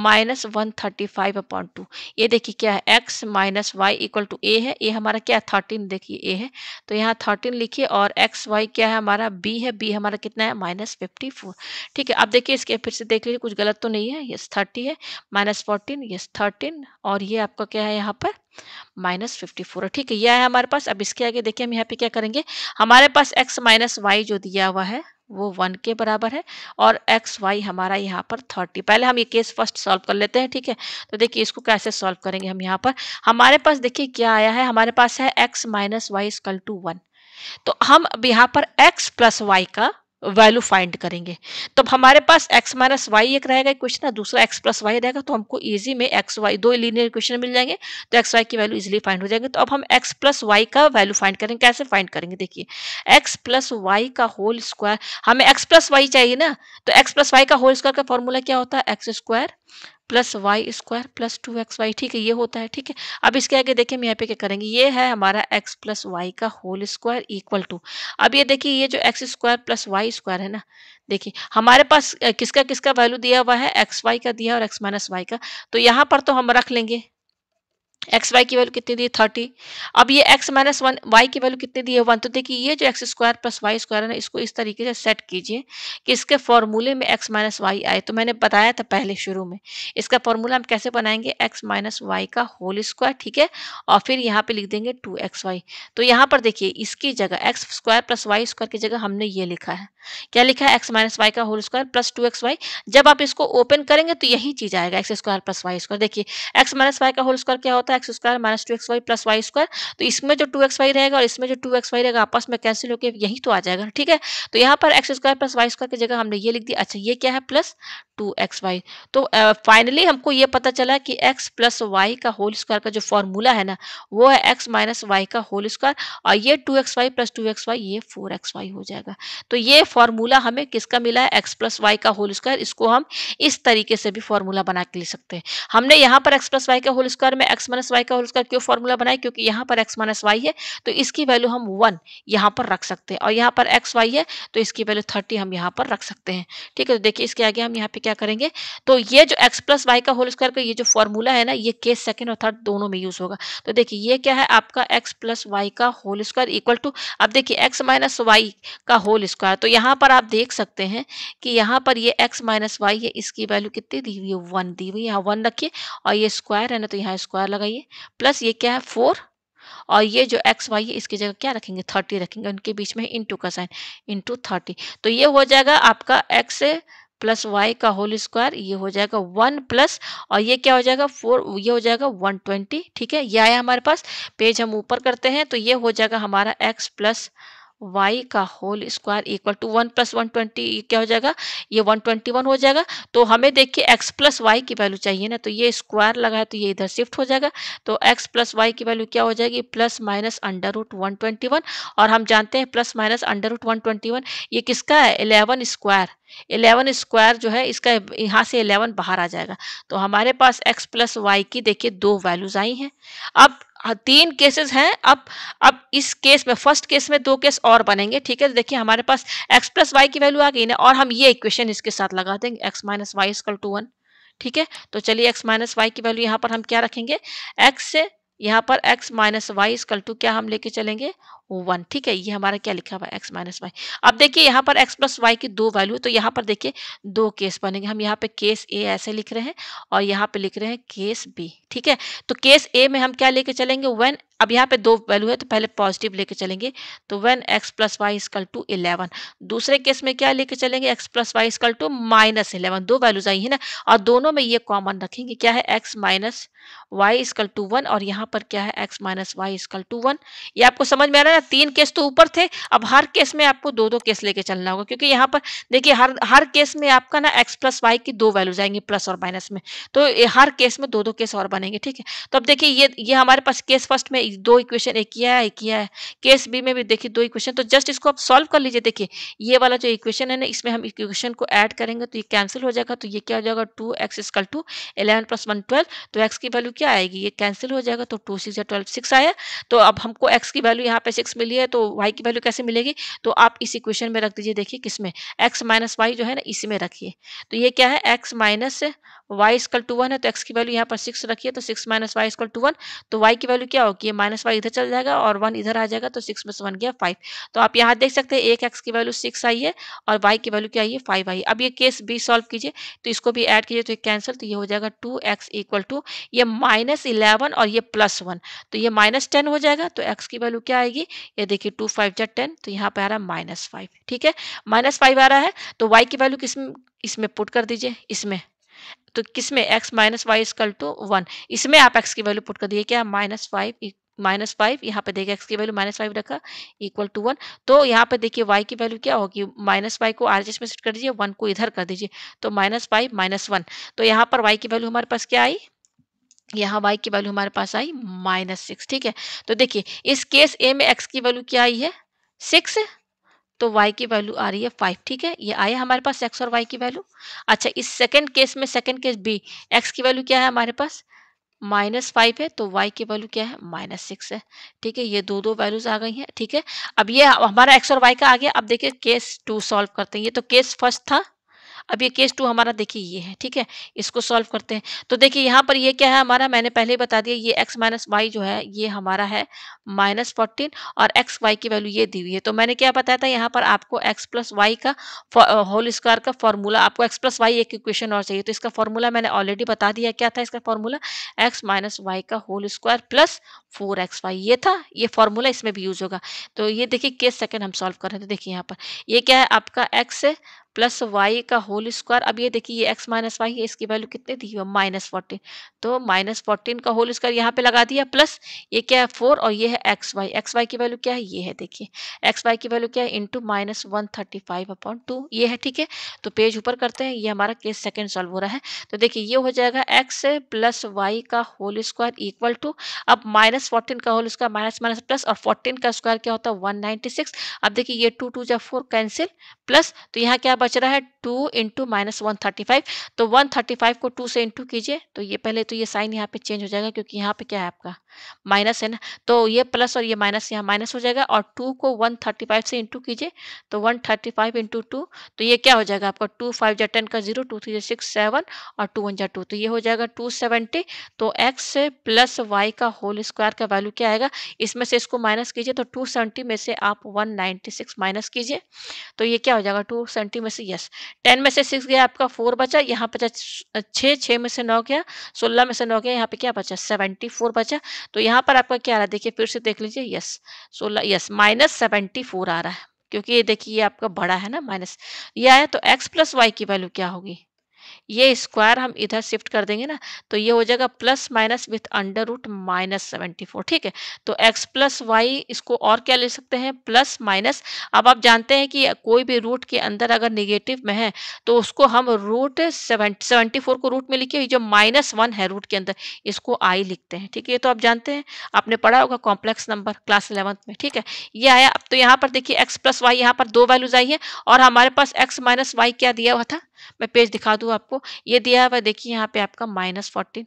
minus one thirty five upon two ये देखिए क्या है x minus y equal to a है ये हमारा क्या है थर्टीन देखिए ए है तो यहाँ थर्टीन लिखिए और एक्स वाई क्या है हमारा बी है बी हमारा कितना है माइनस फिफ्टी फोर ठीक है अब देखिए इसके फिर से देख लीजिए कुछ गलत तो नहीं है यस थर्टी है माइनस फोर्टीन यस थर्टीन और ये आपका क्या है यहाँ पर माइनस फिफ्टी फोर ठीक है यह है हमारे पास अब इसके आगे देखिए हम यहाँ पे क्या करेंगे हमारे पास एक्स माइनस वाई जो दिया हुआ है वो वन के बराबर है और एक्स वाई हमारा यहाँ पर थर्टी पहले हम ये केस फर्स्ट सॉल्व कर लेते हैं ठीक है तो देखिए इसको कैसे सॉल्व करेंगे हम यहाँ पर हमारे पास देखिए क्या आया है हमारे पास है x minus y equal to one तो हम अब यहाँ पर एक्स प्लस वाई का वैल्यू फाइंड करेंगे तो हमारे पास x माइनस वाई एक रहेगा क्वेश्चन है दूसरा x प्लस वाई रहेगा तो हमको इजी में एक्स वाई दो लीनियर क्वेश्चन मिल जाएंगे तो एक्स वाई की वैल्यू इजीली फाइंड हो जाएगी तो अब हम x प्लस वाई का वैल्यू फाइंड करेंगे कैसे फाइंड करेंगे देखिए x प्लस वाई का होल स्क्वायर हमें x प्लस वाई चाहिए ना तो x प्लस वाई का होल स्क्वायर का फॉर्मूला क्या होता है x square plus Y square plus two x Y ठीक है ये होता है ठीक है अब इसके आगे देखिए हम यहाँ पे क्या करेंगे ये है हमारा एक्स प्लस वाई का होल स्क्वायर इक्वल टू अब ये देखिए ये जो x square plus Y square है ना देखिए हमारे पास किसका किसका वैल्यू दिया हुआ है एक्स वाई का दिया और एक्स माइनस वाई का तो यहाँ पर तो हम रख लेंगे एक्स वाई की वैल्यू कितनी दी थर्टी अब ये एक्स माइनस वन वाई की वैल्यू कितनी दी है वन तो देखिए ये जो x square plus Y square है ना इसको इस तरीके से सेट कीजिए कि इसके फॉर्मूले में एक्स माइनस वाई आए तो मैंने बताया था पहले शुरू में इसका फॉर्मूला हम कैसे बनाएंगे एक्स माइनस वाई का होल स्क्वायर ठीक है और फिर यहाँ पे लिख देंगे टू एक्स वाई तो यहाँ पर देखिए इसकी जगह x square plus Y square की जगह हमने ये लिखा है क्या लिखा है एक्स माइनस वाई का whole square plus two x y जब आप इसको ओपन करेंगे तो यही चीज आएगा x square plus Y square देखिए एक्स माइनस वाई का होल स्क्वायर क्या होता है x square minus two x Y plus Y square तो इसमें जो टू एक्स वाई रहेगा और इसमें जो टू एक्स वाई रहेगा आपस में कैंसिल होकर यही तो आ जाएगा ठीक है तो यहाँ पर x square plus Y square की जगह हमने ये लिख दिया अच्छा ये क्या है प्लस टू एक्स वाई तो फाइनली हमको ये पता चला कि एक्स प्लस वाई का होल स्क्वायर का जो फॉर्मूला है ना वो है एक्स माइनस वाई का होल स्क्वायर और ये two x Y plus two x Y ये फोर एक्स वाई हो जाएगा तो ये फॉर्मूला हमें किसका मिला है एक्स प्लस वाई का होल स्क्वायर इसको हम इस तरीके से भी फॉर्मूला बना के ले सकते हैं हमने यहाँ पर एक्स प्लस वाई का होल स्क्वायर में एक्स माइनस माइनस वाई का होल स्क्वायर क्यों फॉर्मूला बनाए क्योंकि यहाँ पर एक्स माइनस वाई है तो इसकी वैल्यू हम वन यहाँ पर रख सकते हैं और यहाँ पर एक्स वाई है तो इसकी वैल्यू थर्टी हम यहाँ पर रख सकते हैं ठीक है तो देखिए इसके आगे हम यहाँ पे क्या करेंगे तो ये जो एक्स प्लस वाई का होल स्क्वायर का ये जो फॉर्मूला है ना ये केस सेकेंड और थर्ड दोनों में यूज होगा तो देखिए ये क्या है आपका एक्स प्लस वाई का होल स्क्वायर इक्वल टू अब देखिए एक्स माइनस वाई का होल स्क्वायर तो यहाँ पर आप देख सकते हैं कि यहाँ पर ये एक्स माइनस वाई है इसकी वैल्यू कितनी दी हुई है वन दी हुई यहाँ वन रखिए और ये स्क्वायर है ना तो यहाँ स्क्वायर लगाइए चाहिए प्लस ये क्या है फोर और ये जो एक्स वाई है इसकी जगह क्या रखेंगे थर्टी रखेंगे उनके बीच में इंटू का साइन इंटू थर्टी तो ये हो जाएगा आपका एक्स प्लस वाई का होल स्क्वायर ये हो जाएगा वन प्लस और ये क्या हो जाएगा फोर ये हो जाएगा वन ट्वेंटी ठीक है ये आया हमारे पास पेज हम ऊपर करते हैं तो ये हो जाएगा हमारा एक्स प्लस वाई का whole square equal to one plus one twenty क्या हो जाएगा ये वन ट्वेंटी वन हो जाएगा तो हमें देखिए एक्स प्लस वाई की वैल्यू चाहिए ना तो ये स्क्वायर लगा है तो ये इधर शिफ्ट हो जाएगा तो एक्स प्लस वाई की वैल्यू क्या हो जाएगी plus minus under root one twenty one और हम जानते हैं plus minus under root one twenty one ये किसका है इलेवन स्क्वायर इलेवन स्क्वायर जो है इसका यहाँ से इलेवन बाहर आ जाएगा तो हमारे पास एक्स प्लस वाई की देखिए दो वैल्यूज आई हैं अब हाँ, तीन केसेस हैं अब अब इस केस में फर्स्ट केस में दो केस और बनेंगे ठीक है तो देखिए हमारे पास एक्स प्लस वाई की वैल्यू आ गई ना और हम ये इक्वेशन इसके साथ लगा देंगे x minus y equal to one ठीक है तो चलिए एक्स माइनस वाई की वैल्यू यहाँ पर हम क्या रखेंगे एक्स से यहाँ पर x minus y equal to क्या हम लेके चलेंगे वन ठीक है ये हमारा क्या लिखा हुआ है एक्स माइनस वाई अब देखिए यहाँ पर एक्स प्लस वाई की दो वैल्यू है तो यहाँ पर देखिए दो केस बनेंगे हम यहाँ पे केस ए ऐसे लिख रहे हैं और यहाँ पे लिख रहे हैं केस बी ठीक है तो केस ए में हम क्या लेके चलेंगे वन अब यहाँ पे दो वैल्यू है तो पहले पॉजिटिव लेके चलेंगे तो when x plus y equal to eleven दूसरे केस में क्या लेके चलेंगे x plus y equal to minus eleven दो वैल्यूज आई है ना और दोनों में ये कॉमन रखेंगे क्या है x minus y equal to one और यहाँ पर क्या है x minus y equal to one ये आपको समझ में आ रहा है या तीन केस तो ऊपर थे अब हर केस में आपको दो दो केस लेके चलना होगा क्योंकि यहाँ पर देखिए हर हर केस में आपका ना x प्लस वाई की दो वैल्यूज आएंगी प्लस और माइनस में तो हर केस में दो दो केस और बनेंगे ठीक है तो अब देखिए ये ये हमारे पास केस फर्स्ट में दो इक्वेशन एक किया है एक किया है केस बी में भी देखिए दो इक्वेशन तो जस्ट इसको आप सॉल्व कर लीजिए देखिए ये वाला जो इक्वेशन है ना इसमें हम इक्वेशन को ऐड करेंगे तो ये कैंसिल हो जाएगा तो ये क्या हो जाएगा two x equal to eleven plus one twelve तो एक्स की वैल्यू क्या आएगी ये कैंसिल हो जाएगा तो टू सिक्स या ट्वेल्व सिक्स आया तो अब हमको एक्स की वैल्यू यहाँ पे सिक्स मिली है तो वाई की वैल्यू कैसे मिलेगी तो आप इस इक्वेशन में रख दीजिए देखिए किस में एक्स माइनस वाई जो है ना इसी में रखिए तो ये क्या है x minus y equal to one है तो एक्स की वैल्यू यहाँ पर सिक्स रखिए तो six minus y equal to one तो वाई की वैल्यू क्या होगी माइनस वाई इधर चल जाएगा और वन इधर आ जाएगा तो सिक्स में से वन गया फाइव तो आप यहाँ देख सकते हैं एक एक्स की वैल्यू सिक्स आई है और वाई की वैल्यू क्या आई है फाइव आई अब ये केस बी सॉल्व कीजिए तो इसको भी ऐड कीजिए तो ये कैंसिल तो ये हो जाएगा टू एक्स इक्वल टू ये माइनस इलेवन और ये प्लस वन तो ये माइनस टेन हो जाएगा तो एक्स की वैल्यू क्या आएगी ये देखिए टू फाइव जा टेन तो यहाँ पे आ रहा है माइनस फाइव ठीक है माइनस फाइव आ रहा है तो y की वैल्यू किस इसमें पुट कर दीजिए इसमें तो किस में x minus y equal to one इसमें आप x की वैल्यू पुट कर दिए क्या माइनस फाइव माइनस फाइव यहाँ पे देखिए x की वैल्यू माइनस फाइव रखा इक्वल टू वन तो यहाँ पे देखिए y की वैल्यू क्या होगी माइनस वाई को आर में सेट कर दीजिए वन को इधर कर दीजिए तो माइनस फाइव माइनस वन तो यहाँ पर y की वैल्यू हमारे पास क्या आई यहाँ वाई की वैल्यू हमारे पास आई माइनस सिक्स ठीक है तो देखिए इस केस ए में एक्स की वैल्यू क्या आई है सिक्स तो y की वैल्यू आ रही है फाइव ठीक है ये आया हमारे पास x और y की वैल्यू अच्छा इस सेकंड केस में सेकंड केस b x की वैल्यू क्या है हमारे पास माइनस फाइव है तो y की वैल्यू क्या है माइनस सिक्स है ठीक है ये दो दो वैल्यूज आ गई हैं ठीक है अब ये हमारा x और y का आ गया अब देखिए केस टू सॉल्व करते हैं ये तो केस फर्स्ट था अब ये केस टू हमारा देखिए ये है ठीक है इसको सॉल्व करते हैं तो देखिए यहाँ पर ये क्या है हमारा मैंने पहले ही बता दिया ये एक्स माइनस वाई जो है ये हमारा है माइनस फोर्टीन और एक्स वाई की वैल्यू ये दी हुई है तो मैंने क्या बताया था यहाँ पर आपको एक्स प्लस वाई का होल स्क्वायर का फॉर्मूला आपको एक्स प्लस वाई एक इक्वेशन और चाहिए तो इसका फॉर्मूला मैंने ऑलरेडी बता दिया क्या था इसका फॉर्मूला एक्स माइनस वाई का whole square plus four x Y ये था ये फॉर्मूला इसमें भी यूज होगा तो ये देखिए केस सेकेंड हम सॉल्व कर रहे थे देखिए यहाँ पर ये क्या है आपका एक्स प्लस वाई का होल स्क्वायर अब ये देखिए ये एक्स माइनस वाई है इसकी वैल्यू कितनी दी हुई माइनस फोर्टीन तो माइनस फोर्टीन का होल स्क्वायर यहाँ पे लगा दिया प्लस ये क्या है फोर और ये है एक्स वाई एक्स वाई की वैल्यू क्या है ये है देखिए एक्स वाई की वैल्यू क्या है into minus one thirty five upon two ये है ठीक है तो पेज ऊपर करते हैं ये हमारा केस सेकेंड सॉल्व हो रहा है तो देखिए ये हो जाएगा एक्स प्लस वाई का होल स्क्वायर इक्वल टू अब माइनस फोर्टीन का whole square minus minus plus और फोर्टीन का स्क्वायर क्या होता है वन नाइनटी सिक्स अब देखिए ये टू टू जब फोर कैंसिल प्लस तो यहाँ क्या बच रहा है two into minus one thirty five तो वन थर्टी फाइव को टू से इंटू कीजिए तो ये पहले तो ये साइन यहाँ पे चेंज हो जाएगा क्योंकि यहाँ पे क्या है आपका माइनस है ना तो ये प्लस और ये माइनस यहाँ माइनस हो जाएगा और टू को वन थर्टी फाइव से इंटू कीजिए तो one thirty five into two तो ये क्या हो जाएगा आपका टू फाइव जै टेन का जीरो टू थ्री जै सिक्स सेवन और टू वन जै टू तो ये हो जाएगा टू सेवेंटी तो एक्स प्लस वाई का होल स्क्वायर का वैल्यू क्या आएगा इसमें से इसको माइनस कीजिए तो टू सेवेंटी में से आप वन नाइन्टी सिक्स माइनस कीजिए तो ये क्या हो जाएगा टू सेवेंटी में से यस टेन में से सिक्स गया आपका फोर बचा यहाँ बचा छः छः में से नौ गया सोलह में से नौ गया यहाँ पे क्या बचा सेवेंटी फोर बचा तो यहाँ पर आपका क्या आ रहा है देखिए फिर से देख लीजिए यस सोलह यस माइनस सेवेंटी फोर आ रहा है क्योंकि ये देखिए ये आपका बड़ा है ना माइनस ये आया तो एक्स प्लस वाई की वैल्यू क्या होगी ये स्क्वायर हम इधर शिफ्ट कर देंगे ना तो ये हो जाएगा plus minus with under root minus seventy four ठीक है तो एक्स प्लस वाई इसको और क्या ले सकते हैं प्लस माइनस अब आप जानते हैं कि कोई भी रूट के अंदर अगर निगेटिव में है तो उसको हम रूट सेवेंटी फोर को रूट में लिखिए जो माइनस वन है रूट के अंदर इसको आई लिखते हैं ठीक है ये तो आप जानते हैं आपने पढ़ा होगा कॉम्प्लेक्स नंबर क्लास इलेवंथ में ठीक है ये आया अब तो यहाँ पर देखिए एक्स प्लस वाई यहाँ पर दो वैल्यूज आई है और हमारे पास एक्स माइनस वाई क्या दिया हुआ था मैं पेज दिखा दूँ आपको ये दिया हुआ देखिए यहाँ पे आपका माइनस फोर्टीन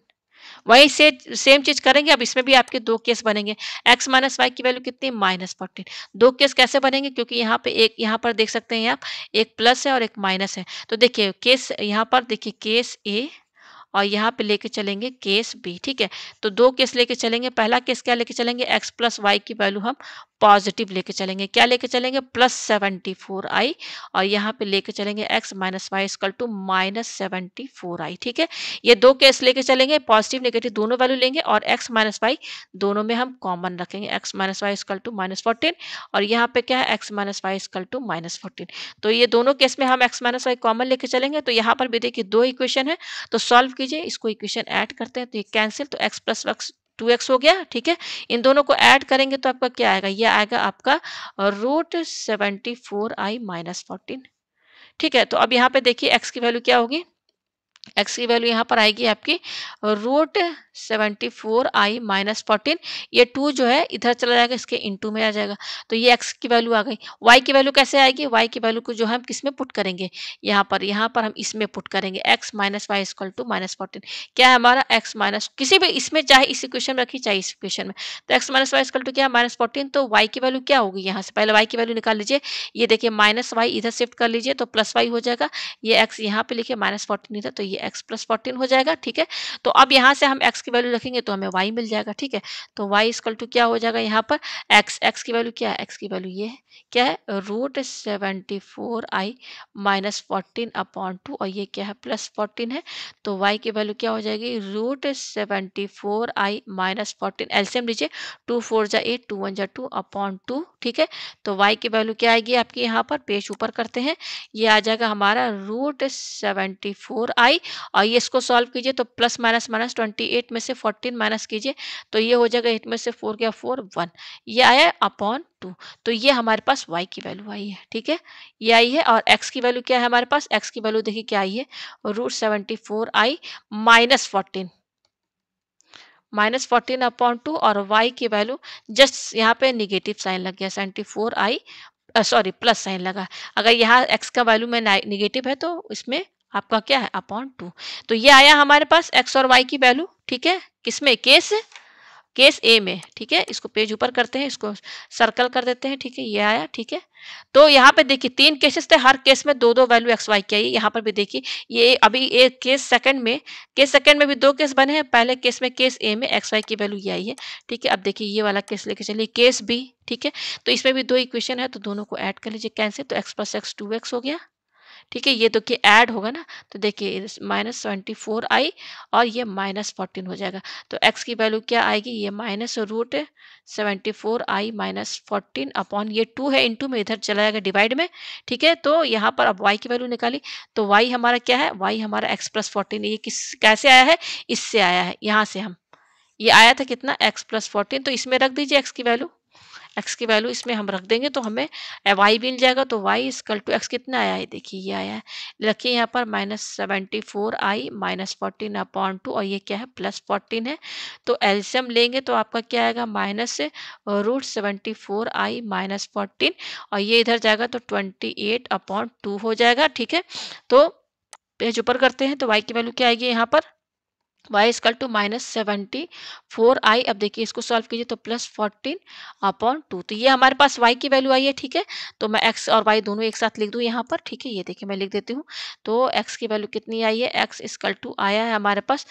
वही से सेम चीज करेंगे अब इसमें भी आपके दो केस बनेंगे एक्स माइनस वाई की वैल्यू कितनी माइनस फोर्टीन दो केस कैसे बनेंगे क्योंकि यहाँ पे एक यहाँ पर देख सकते हैं आप एक प्लस है और एक माइनस है तो देखिए केस यहाँ पर देखिए केस ए और यहाँ पे लेके चलेंगे केस बी ठीक है तो दो केस लेके चलेंगे पहला केस क्या लेके चलेंगे एक्स प्लस वाई की वैल्यू हम पॉजिटिव लेके चलेंगे क्या लेके चलेंगे प्लस सेवेंटी फोर आई और यहाँ पे लेके चलेंगे x minus y equal to minus seventy four i ठीक है ये दो केस लेके चलेंगे पॉजिटिव नेगेटिव दोनों वैल्यू लेंगे और एक्स माइनस वाई दोनों में हम कॉमन रखेंगे x minus y equal to minus fourteen और यहाँ पे क्या है x minus y equal to minus fourteen तो ये दोनों केस में हम एक्स माइनस वाई कॉमन लेके चलेंगे तो यहाँ पर भी देखिए दो इक्वेशन है तो सॉल्व कीजिए इसको इक्वेशन ऐड करते हैं तो ये कैंसिल तो एक्स प्लस टू एक्स हो गया ठीक है इन दोनों को ऐड करेंगे तो आपका क्या आएगा ये आएगा आपका root seventy four i minus fourteen ठीक है तो अब यहाँ पे देखिए एक्स की वैल्यू क्या होगी एक्स की वैल्यू यहाँ पर आएगी आपकी root seventy four i minus fourteen ये टू जो है इधर चला जाएगा इसके इंटू में आ जाएगा तो ये एक्स की वैल्यू आ गई वाई की वैल्यू कैसे आएगी वाई की वैल्यू को जो हम किस में पुट करेंगे यहाँ पर यहाँ पर हम इसमें पुट करेंगे x minus y equal to minus fourteen क्या है हमारा एक्स माइनस किसी भी इसमें चाहे इस इक्वेशन में रखी चाहे इस इक्वेशन में तो x minus y equal to क्या माइनस फोर्टीन तो वाई की वैल्यू क्या होगी यहाँ से पहले वाई की वैल्यू निकाल लीजिए ये देखिए माइनस वाई इधर शिफ्ट कर लीजिए तो प्लस वाई हो जाएगा ये एक्स यहाँ पे लिखिए माइनस फोर्टीन इधर तो ये एक्स प्लस फोर्टीन हो जाएगा ठीक है तो अब यहाँ से हम एक्स की वैल्यू रखेंगे तो हमें वाई मिल जाएगा ठीक है तो वाई इसकल टू क्या हो जाएगा यहाँ पर एक्स एक्स की वैल्यू क्या है एक्स की वैल्यू ये है क्या है root seventy four i minus fourteen upon two और ये क्या है प्लस फोर्टीन है तो वाई की वैल्यू क्या हो जाएगी root seventy four i minus fourteen LCM लीजिए टू फोर जा एट टू वन जा टू अपॉन टू ठीक है तो वाई की वैल्यू क्या आएगी आपकी यहाँ पर पेज ऊपर करते हैं ये आ जाएगा हमारा रूट सेवेंटी फोर आई और ये इसको सॉल्व कीजिए तो plus minus minus twenty eight eight में से फोर्टीन माइनस कीजिए तो ये हो जाएगा एट में से फोर गया फोर वन ये आया अपॉन टू तो ये हमारे पास y की वैल्यू आई है ठीक है ये आई है और x की वैल्यू क्या है हमारे पास x की वैल्यू देखिए क्या आई है root seventy four i minus fourteen minus fourteen upon two और वाई की वैल्यू जस्ट यहाँ पे निगेटिव साइन लग गया seventy four i sorry plus sign लगा अगर यहाँ एक्स का वैल्यू में निगेटिव है तो इसमें आपका क्या है अपॉन टू तो ये आया हमारे पास एक्स और वाई की वैल्यू ठीक है किसमें केस केस ए में ठीक है इसको पेज ऊपर करते हैं इसको सर्कल कर देते हैं ठीक है ये आया ठीक है तो यहाँ पे देखिए तीन केसेस थे हर केस में दो दो वैल्यू एक्स वाई की आई यहाँ पर भी देखिए ये अभी ये केस सेकंड में केस सेकंड में भी दो केस बने हैं पहले केस में केस ए में एक्स वाई की वैल्यू ये आई है ठीक है अब देखिए ये वाला केस लेके चलिए केस बी ठीक है तो इसमें भी दो इक्वेशन है तो दोनों को ऐड कर लीजिए कैंसिल तो x plus x two x हो गया ठीक है ये तो कि ऐड होगा ना तो देखिए माइनस ट्वेंटी फोर आई और ये माइनस फोर्टीन हो जाएगा तो एक्स की वैल्यू क्या आएगी ये minus root seventy four i minus fourteen upon ये टू है इनटू में इधर चला जाएगा डिवाइड में ठीक है तो यहाँ पर अब वाई की वैल्यू निकाली तो वाई हमारा क्या है वाई हमारा एक्स प्लस फोर्टीन ये किस कैसे आया है इससे आया है यहाँ से हम ये आया था कितना एक्स प्लस फोर्टीन तो इसमें रख दीजिए एक्स की वैल्यू एक्स की वैल्यू इसमें हम रख देंगे तो हमें वाई मिल जाएगा तो वाई इसकल टू एक्स कितना आया है देखिए ये आया है रखिए यहाँ पर minus seventy four i minus fourteen upon two और ये क्या है प्लस फोर्टीन है तो एल्शियम लेंगे तो आपका क्या आएगा minus root seventy four i minus fourteen और ये इधर जाएगा तो ट्वेंटी एट अपॉन टू हो जाएगा ठीक है तो पेज ऊपर करते हैं तो वाई की वैल्यू क्या आएगी यहाँ पर y equal to minus seventy four i अब देखिए इसको सॉल्व कीजिए तो प्लस फोर्टीन अपॉन टू तो ये हमारे पास वाई की वैल्यू आई है ठीक है तो मैं एक्स और वाई दोनों एक साथ लिख दूँ यहाँ पर ठीक है ये देखिए मैं लिख देती हूँ तो एक्स की वैल्यू कितनी आई है एक्स स्कल टू आया है हमारे पास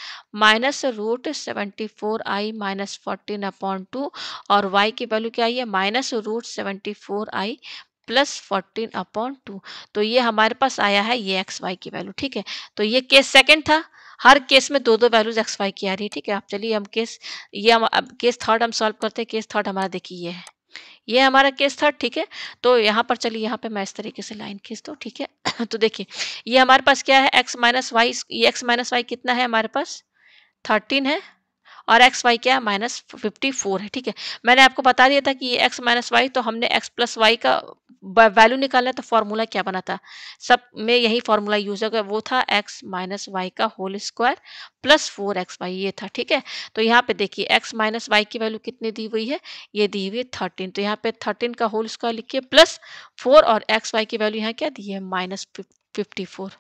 minus root seventy four i minus fourteen upon two और वाई की वैल्यू क्या आई है minus root seventy four i plus fourteen upon two तो ये हमारे पास आया है ये एक्स वाई की वैल्यू ठीक है तो ये केस सेकेंड था हर केस में दो दो वैल्यूज एक्स वाई की आ रही है ठीक है आप चलिए हम केस ये हम अब केस थर्ड हम सॉल्व करते हैं केस थर्ड हमारा देखिए ये है ये हमारा केस थर्ड ठीक है तो यहाँ पर चलिए यहाँ पे मैं इस तरीके से लाइन खींच दो ठीक है <coughs> तो देखिए ये हमारे पास क्या है एक्स माइनस वाई ये एक्स माइनस वाई कितना है हमारे पास थर्टीन है और एक्स वाई क्या है माइनस फिफ्टी फोर है ठीक है मैंने आपको बता दिया था कि ये एक्स माइनस वाई तो हमने एक्स प्लस वाई का वैल्यू निकाला तो फॉर्मूला क्या बना था सब में यही फॉर्मूला यूज होगा वो था एक्स माइनस वाई का whole square plus four x Y ये था ठीक है तो यहाँ पे देखिए एक्स माइनस वाई की वैल्यू कितनी दी हुई है ये दी हुई है थर्टीन तो यहाँ पे थर्टीन का होल स्क्वायर लिखिए प्लस फोर और एक्स वाई की वैल्यू यहाँ क्या दी है माइनस फिफ्टी फोर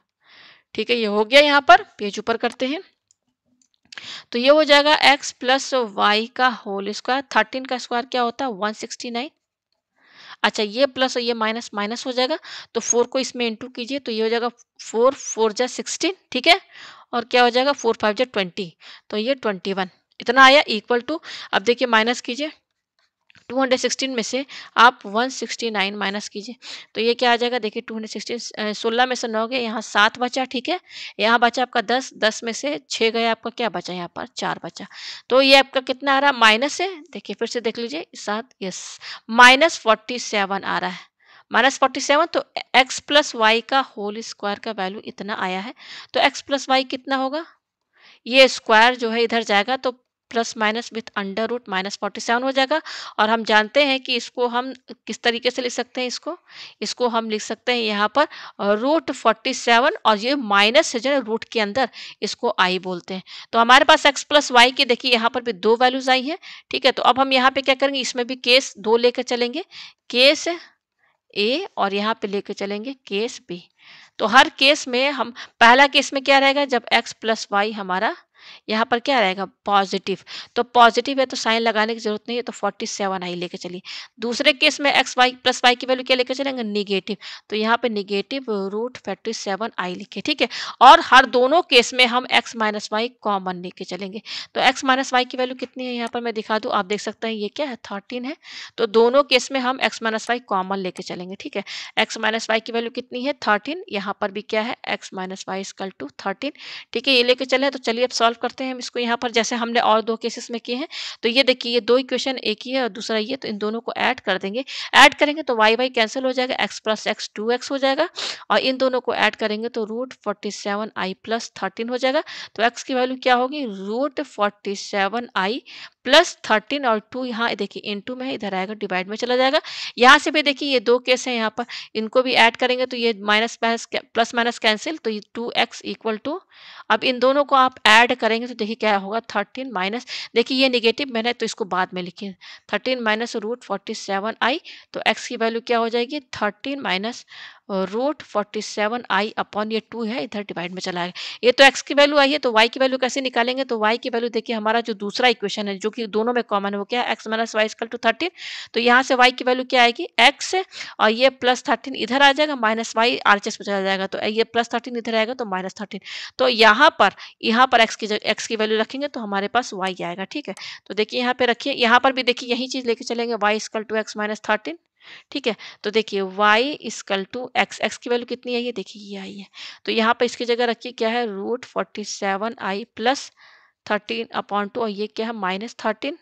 ठीक है ये हो गया यहाँ पर पेज ऊपर करते हैं तो ये हो जाएगा x प्लस वाई का होल स्क्वायर थर्टीन का स्क्वायर क्या होता है वन सिक्सटी नाइन अच्छा ये प्लस और ये माइनस माइनस हो जाएगा तो फोर को इसमें इंटू कीजिए तो ये हो जाएगा फोर फोर जा सिक्सटीन ठीक है और क्या हो जाएगा फोर फाइव जा ट्वेंटी तो ये ट्वेंटी वन इतना आया इक्वल टू अब देखिए माइनस कीजिए 216 में से आप 169 माइनस कीजिए तो ये क्या आ जाएगा देखिए 216 सोलह में से नौ गए यहाँ सात बचा ठीक है यहाँ बचा आपका दस दस में से छः गया आपका क्या बचा यहाँ पर चार बचा तो ये आपका कितना आ रहा है माइनस है देखिए फिर से देख लीजिए सात यस माइनस फोर्टी सेवन आ रहा है माइनस फोर्टी सेवन तो एक्स प्लस वाई का होल स्क्वायर का वैल्यू इतना आया है तो एक्स प्लस वाई कितना होगा ये स्क्वायर जो है इधर जाएगा तो plus minus with under root minus forty seven हो जाएगा और हम जानते हैं कि इसको हम किस तरीके से लिख सकते हैं इसको इसको हम लिख सकते हैं यहाँ पर रूट फोर्टी सेवन और ये माइनस से जो है रूट के अंदर इसको आई बोलते हैं तो हमारे पास एक्स प्लस वाई की देखिए यहाँ पर भी दो वैल्यूज आई हैं ठीक है तो अब हम यहाँ पे क्या करेंगे इसमें भी केस दो लेकर चलेंगे केस ए और यहाँ पे लेकर चलेंगे केस बी तो हर केस में हम पहला केस में क्या रहेगा जब एक्स प्लस वाई हमारा यहाँ पर क्या रहेगा पॉजिटिव तो पॉजिटिव है तो साइन लगाने की जरूरत नहीं है तो फोर्टी सेवन आई लेके चलिए दूसरे केस में एक्स वाई प्लस वाई की वैल्यू क्या लेके चलेंगे निगेटिव तो यहाँ पर negative root forty seven i लिखे ठीक है और हर दोनों केस में हम एक्स माइनस वाई कॉमन लेके चलेंगे तो एक्स माइनस वाई की वैल्यू कितनी है यहाँ पर मैं दिखा दूँ आप देख सकते हैं ये क्या है थर्टीन है तो दोनों केस में हम एक्स माइनस वाई कॉमन लेके चलेंगे ठीक है एक्स माइनस वाई की वैल्यू कितनी है थर्टीन यहाँ पर भी क्या है x minus y equal to thirteen ठीक है ये लेके चले तो चलिए अब सॉल्व करते हैं हम इसको यहाँ पर जैसे हमने और दो केसेस में किए हैं तो ये देखिए ये दो इक्वेशन एक ही है और दूसरा ये तो इन दोनों को ऐड कर देंगे ऐड करेंगे तो वाई वाई कैंसिल हो जाएगा x plus x two x हो जाएगा और इन दोनों को ऐड करेंगे तो root forty seven i plus thirteen हो जाएगा तो एक्स की वैल्यू क्या होगी root forty seven i plus thirteen और टू यहाँ देखिए इन टू में इधर आएगा डिवाइड में चला जाएगा यहाँ से भी देखिए ये दो केस हैं यहाँ पर इनको भी ऐड करेंगे तो ये minus minus plus minus cancel तो ये टू एक्स इक्वल टू अब इन दोनों को आप ऐड करेंगे तो देखिए क्या होगा थर्टीन माइनस देखिए ये निगेटिव मैंने तो इसको बाद में लिखी thirteen minus root forty seven i तो एक्स की वैल्यू क्या हो जाएगी thirteen minus root forty seven i upon ये टू है इधर डिवाइड में चला गया ये तो एक्स की वैल्यू आई है तो वाई की वैल्यू कैसे निकालेंगे तो वाई की वैल्यू देखिए हमारा जो दूसरा इक्वेशन है जो कि दोनों में कॉमन है वो क्या है x minus y equal to thirteen तो यहाँ से वाई की वैल्यू क्या आएगी एक्स और ये प्लस थर्टीन इधर आ जाएगा माइनस वाई आर में चला जाएगा तो ये प्लस थर्टीन इधर आएगा तो माइनस थर्टीन तो यहाँ पर यहाँ पर एक्स की एक्स की वैल्यू रखेंगे तो हमारे पास वाई आएगा ठीक है तो देखिए यहाँ पे रखिए यहाँ पर भी देखिए यही चीज़ लेके चलेंगे y equal to x minus thirteen ठीक है तो देखिए y equal to x x की वैल्यू कितनी आई है देखिए ये आई है तो यहाँ पर इसकी जगह रखिए क्या है root forty seven i plus thirteen upon two और ये क्या है माइनस थर्टीन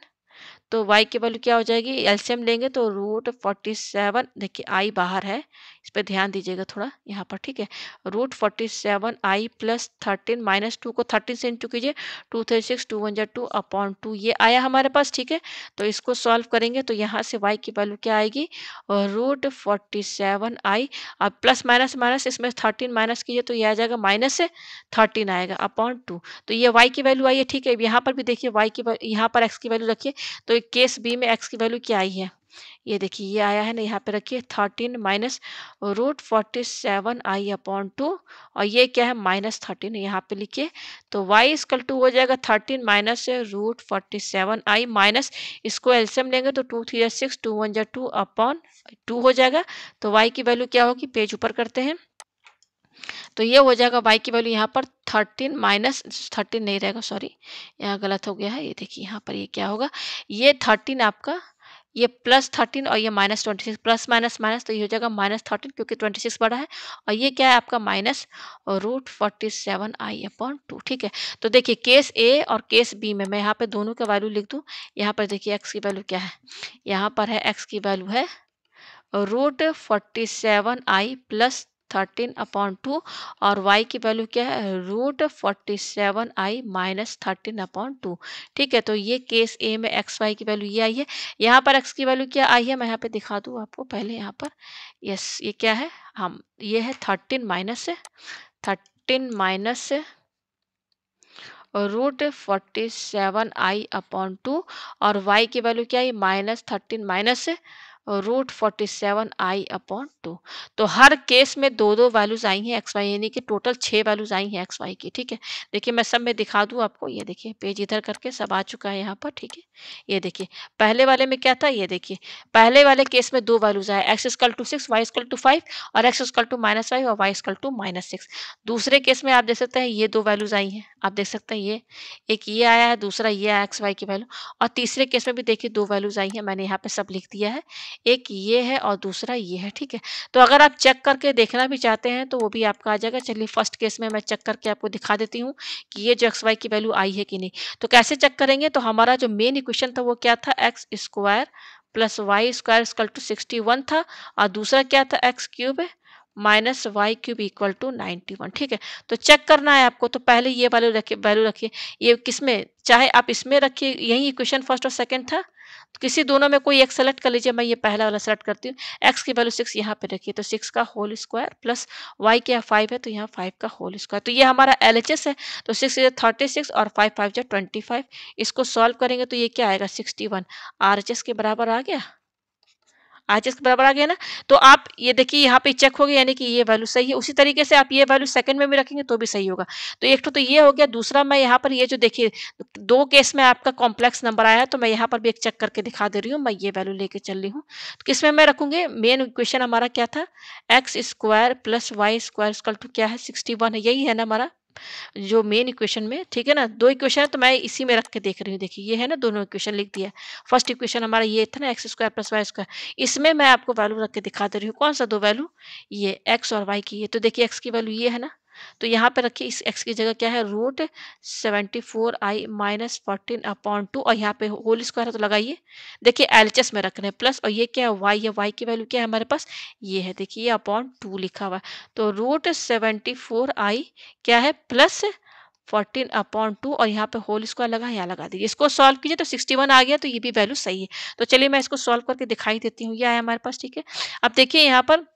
तो y की वैल्यू क्या हो जाएगी एल्सियम लेंगे तो रूट फोर्टी सेवन देखिए आई बाहर है इस पर ध्यान दीजिएगा थोड़ा यहाँ पर ठीक है root forty seven i plus thirteen minus two को थर्टीन से इंटू कीजिए two three six two one जै टू अपॉन टू ये आया हमारे पास ठीक है तो इसको सॉल्व करेंगे तो यहाँ से y की वैल्यू क्या आएगी रूट फोर्टी सेवन आई अब प्लस माइनस माइनस इसमें थर्टीन माइनस कीजिए तो ये आ जाएगा माइनस थर्टीन आएगा अपॉन टू तो ये वाई की वैल्यू आई है ठीक है यहाँ पर भी देखिए वाई की यहाँ पर एक्स की वैल्यू रखिए तो केस बी में एक्स की वैल्यू क्या आई है ये देखिए ये आया है ना यहाँ पे रखिए thirteen minus root forty seven i upon two और ये क्या है माइनस थर्टीन यहाँ पे लिखिए तो वाई इसकल टू हो जाएगा thirteen minus root forty seven i minus इसको एल्सियम लेंगे तो two three six two one जै टू अपॉन टू हो जाएगा तो वाई की वैल्यू क्या होगी पेज ऊपर करते हैं तो ये हो जाएगा वाई की वैल्यू यहाँ पर थर्टीन माइनस थर्टीन नहीं रहेगा सॉरी यहाँ गलत हो गया है ये देखिए यहाँ पर ये क्या होगा ये थर्टीन आपका ये प्लस थर्टीन और ये minus twenty six plus minus minus तो ये हो जाएगा माइनस थर्टीन क्योंकि ट्वेंटी सिक्स बड़ा है और ये क्या है आपका minus root forty seven i upon two ठीक है तो देखिए केस ए और केस बी में मैं यहाँ पे दोनों का वैल्यू लिख दूँ यहाँ पर देखिए एक्स की वैल्यू क्या है यहाँ पर है एक्स की वैल्यू है root forty seven i plus thirteen upon two और y की वैल्यू क्या है root forty seven i minus thirteen upon two ठीक है तो ये केस ए में एक्स वाई की वैल्यू ये आई है यहाँ पर x की वैल्यू क्या आई है मैं यहाँ पे दिखा दूँ आपको पहले यहाँ पर यस ये क्या है हम ये है thirteen minus thirteen minus root forty seven i upon two और y की वैल्यू क्या है minus thirteen minus root forty seven i upon two तो हर केस में दो दो वैल्यूज आई हैं एक्स वाई यानी कि टोटल छः वैल्यूज आई हैं एक्स वाई की ठीक है देखिए मैं सब में दिखा दूँ आपको ये देखिए पेज इधर करके सब आ चुका है यहाँ पर ठीक है ये देखिए पहले वाले में क्या था ये देखिए पहले वाले केस में दो वैल्यूज आए x equal to six y equal to five और x equal to minus five और y equal to minus six दूसरे केस में आप देख सकते हैं ये दो वैल्यूज आई हैं आप देख सकते हैं ये एक ये आया है दूसरा ये आया एक्स वाई की वैल्यू और तीसरे केस में भी देखिए दो वैल्यूज आई हैं मैंने यहाँ पे सब लिख दिया है एक ये है और दूसरा ये है ठीक है तो अगर आप चेक करके देखना भी चाहते हैं तो वो भी आपका आ जाएगा चलिए फर्स्ट केस में मैं चेक करके आपको दिखा देती हूँ कि ये जो एक्स वाई की वैल्यू आई है कि नहीं तो कैसे चेक करेंगे तो हमारा जो मेन इक्वेशन था वो क्या था x square plus Y square equal to sixty one था और दूसरा क्या था x cube minus Y cube equal to ninety one ठीक है तो चेक करना है आपको तो पहले ये वैल्यू रखिए वैल्यू रखिए ये किस में चाहे आप इसमें रखिए यही इक्वेशन फर्स्ट और सेकंड था तो किसी दोनों में कोई एक सेलेक्ट कर लीजिए मैं ये पहला वाला सेलेक्ट करती हूँ एक्स की वैल्यू सिक्स यहाँ पे रखिए तो सिक्स का होल स्क्वायर प्लस वाई क्या फाइव है तो यहाँ फाइव का होल स्क्वायर तो ये हमारा एल है तो सिक्स इज थर्टी सिक्स और फाइव फाइव जो ट्वेंटी फाइव इसको सॉल्व करेंगे तो ये क्या आएगा सिक्सटी वन आर के बराबर आ गया आज इसका बराबर आ गया ना तो आप ये देखिए यहाँ पे चेक हो गया यानी कि ये वैल्यू सही है उसी तरीके से आप ये वैल्यू सेकंड में भी रखेंगे तो भी सही होगा तो एक तो ये हो गया दूसरा मैं यहाँ पर ये जो देखिए दो केस में आपका कॉम्प्लेक्स नंबर आया तो मैं यहाँ पर भी एक चेक करके दिखा दे रही हूँ मैं ये वैल्यू लेके चल रही हूँ तो किस में मैं रखूंगी मेन क्वेश्चन हमारा क्या था x square plus Y square to क्या है सिक्सटी है यही है ना हमारा जो मेन इक्वेशन में ठीक है ना दो इक्वेशन है तो मैं इसी में रख के देख रही हूँ देखिए ये है ना दोनों इक्वेशन लिख दिया फर्स्ट इक्वेशन हमारा ये था ना x square plus Y square इसमें मैं आपको वैल्यू रख के दिखा दे रही हूँ कौन सा दो वैल्यू ये एक्स और वाई की ये तो देखिए एक्स की वैल्यू ये है ना तो यहाँ पे रखिए इस एक्स की जगह क्या है root seventy four i minus fourteen upon two और यहाँ पे होल स्क्वायर है तो लगाइए देखिए एलचस में रख रहे हैं प्लस और ये क्या है वाई है वाई की वैल्यू क्या है हमारे पास ये है देखिए ये अपॉन टू लिखा हुआ है तो रूट सेवेंटी फोर आई क्या है प्लस फोर्टीन अपॉन टू और यहाँ पे होल स्क्वायर लगा यहाँ लगा दीजिए इसको सॉल्व कीजिए तो सिक्सटी वन आ गया तो ये भी वैल्यू सही है तो चलिए मैं इसको सॉल्व करके दिखाई देती हूँ ये आया हमारे पास ठीक है अब देखिए यहाँ पर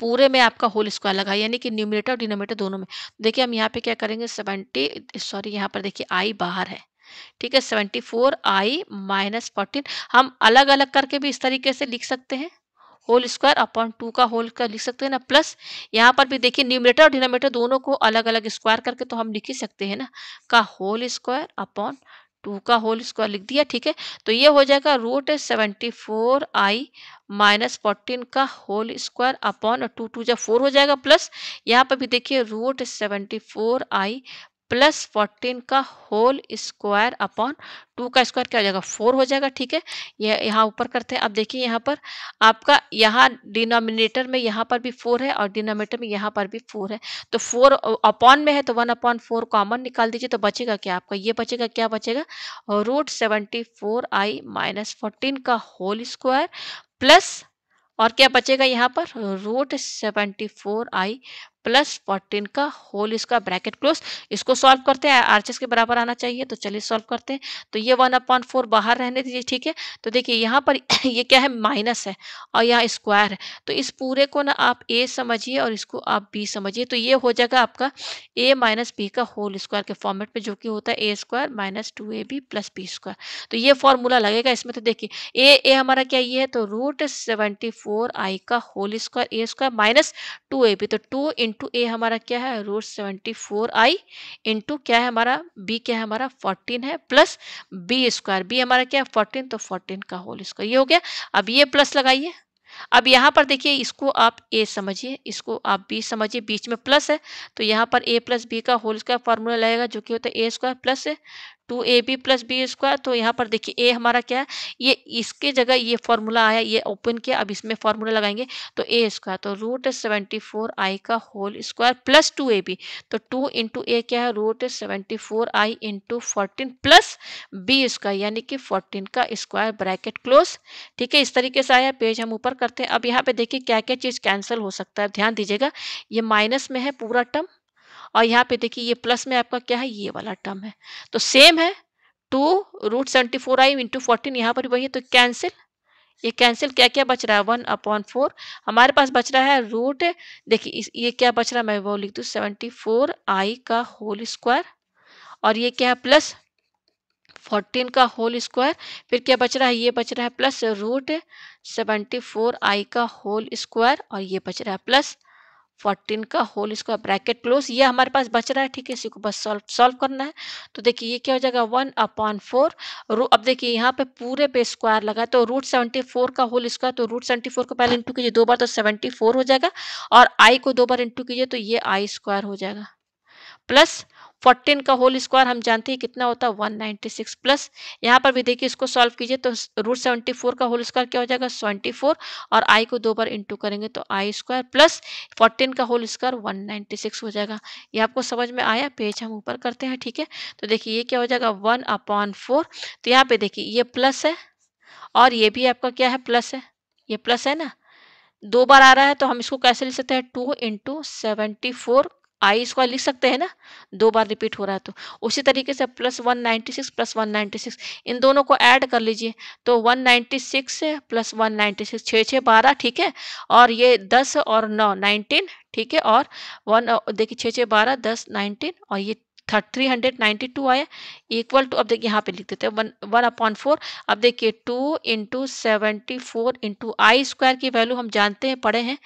पूरे में आपका होल स्क्वायर लगा यानी कि न्यूमिनेटर और डिनोमीटर दोनों में देखिए हम यहाँ पे क्या करेंगे सेवेंटी सॉरी यहाँ पर देखिए आई बाहर है ठीक है seventy four i minus fourteen हम अलग अलग करके भी इस तरीके से लिख सकते हैं होल स्क्वायर अपॉन टू का होल का लिख सकते हैं ना प्लस यहाँ पर भी देखिए न्यूमिनेटर और डिनोमीटर दोनों को अलग अलग स्क्वायर करके तो हम लिख ही सकते हैं ना का होल स्क्वायर अपॉन टू का होल स्क्वायर लिख दिया ठीक है तो ये हो जाएगा root seventy four i minus fourteen का whole square upon two two जब फोर हो जाएगा प्लस यहाँ पर भी देखिए root seventy four i plus fourteen का होल स्क्वायर अपॉन टू का स्क्वायर क्या हो जाएगा फोर हो जाएगा ठीक है यह यहाँ ऊपर करते हैं अब देखिए यहाँ पर आपका यहाँ डिनोमिनेटर में यहाँ पर भी फोर है और डिनोमिनेटर में यहाँ पर भी फोर है तो फोर अपॉन में है तो वन अपॉन फोर कॉमन निकाल दीजिए तो बचेगा क्या आपका ये बचेगा क्या बचेगा root seventy four i minus fourteen का होल स्क्वायर प्लस और क्या बचेगा यहाँ पर root seventy four i plus fourteen का होल इसका ब्रैकेट क्लोज इसको सॉल्व करते हैं आरचेस के बराबर आना चाहिए तो चलिए सॉल्व करते हैं तो ये वन अपॉइंट फोर बाहर रहने दीजिए ठीक है तो देखिए यहाँ पर <coughs> ये क्या है माइनस है और यहाँ स्क्वायर है तो इस पूरे को ना आप ए समझिए और इसको आप बी समझिए तो ये हो जाएगा आपका ए माइनस बी का होल स्क्वायर के फॉर्मेट में जो कि होता है ए square minus two a b plus b square तो ये फॉर्मूला लगेगा इसमें तो देखिए ए ए हमारा क्या ये है तो रूट सेवेंटी फोर आई का whole square a square minus two a b तो टू इन इंटू ए हमारा क्या है root seventy four i into क्या है हमारा बी क्या है हमारा फोर्टीन है प्लस बी स्क्वायर बी हमारा क्या है फोर्टीन तो फोर्टीन का होल स्क्वायर ये हो गया अब ये प्लस लगाइए अब यहाँ पर देखिए इसको आप ए समझिए इसको आप बी समझिए बीच में प्लस है तो यहाँ पर ए प्लस बी का होल स्क्वायर फॉर्मूला लगेगा जो कि होता है ए square plus two a b plus b square तो यहाँ पर देखिए ए हमारा क्या है ये इसके जगह ये फॉर्मूला आया ये ओपन किया अब इसमें फॉर्मूला लगाएंगे तो ए स्क्वायर तो रूट सेवेंटी फोर आई का whole square plus two a b तो टू इंटू ए क्या है root seventy four i into fourteen plus b square यानी कि फोर्टीन का स्क्वायर ब्रैकेट क्लोज ठीक है इस तरीके से आया पेज हम ऊपर करते हैं अब यहाँ पे देखिए क्या क्या चीज़ कैंसिल हो सकता है ध्यान दीजिएगा ये माइनस में है पूरा टर्म और यहाँ पे देखिए ये प्लस में आपका क्या है ये वाला टर्म है तो सेम है two root seventy four i into fourteen यहाँ पर वही है तो कैंसिल ये कैंसिल क्या क्या बच रहा है वन अपॉन फोर हमारे पास बच रहा है रूट देखिए ये क्या बच रहा है मैं वो लिख दू सेवेंटी फोर आई का होल स्क्वायर और ये क्या है प्लस फोर्टीन का होल स्क्वायर फिर क्या बच रहा है ये बच रहा है plus root seventy four i का होल स्क्वायर और ये बच रहा है प्लस फोर्टीन का होल स्क्वायर ब्रैकेट क्लोज ये हमारे पास बच रहा है ठीक है इसी को बस सॉल्व सॉल्व करना है तो देखिए ये क्या हो जाएगा वन अपॉन फोर अब देखिए यहाँ पे पूरे पे स्क्वायर लगा तो रूट सेवेंटी फोर का होल स्क्वायर तो रूट सेवेंटी फोर को पहले इंटू कीजिए दो बार तो सेवेंटी फोर हो जाएगा और आई को दो बार इंटू कीजिए तो ये आई स्क्वायर हो जाएगा प्लस फोर्टीन का होल स्क्वायर हम जानते हैं कितना होता है वन नाइन्टी सिक्स प्लस यहाँ पर भी देखिए इसको सॉल्व कीजिए तो रूट सेवेंटी फोर का होल स्क्वायर क्या हो जाएगा सेवेंटी फोर और आई को दो बार इंटू करेंगे तो आई स्क्वायर प्लस फोर्टीन का whole square one ninety six हो जाएगा ये आपको समझ में आया पेज हम ऊपर करते हैं ठीक है तो देखिए ये क्या हो जाएगा वन अपॉन फोर तो यहाँ पे देखिए ये प्लस है और ये भी आपका क्या है प्लस है ये प्लस है ना दो बार आ रहा है तो हम इसको कैसे लिख सकते हैं two into seventy four i square लिख सकते हैं ना दो बार रिपीट हो रहा है तो उसी तरीके से plus one ninety six plus one ninety six इन दोनों को ऐड कर लीजिए तो one ninety six plus one ninety six छः छः बारह ठीक है और ये दस और नौ नाइनटीन ठीक है और वन देखिए छः छः बारह दस नाइनटीन और ये थ्री हंड्रेड नाइन्टी टू आया इक्वल टू अब देखिए यहाँ पे लिख देते हैं वन वन अपॉन फोर अब देखिए two into seventy four into i square की वैल्यू हम जानते हैं पढ़े हैं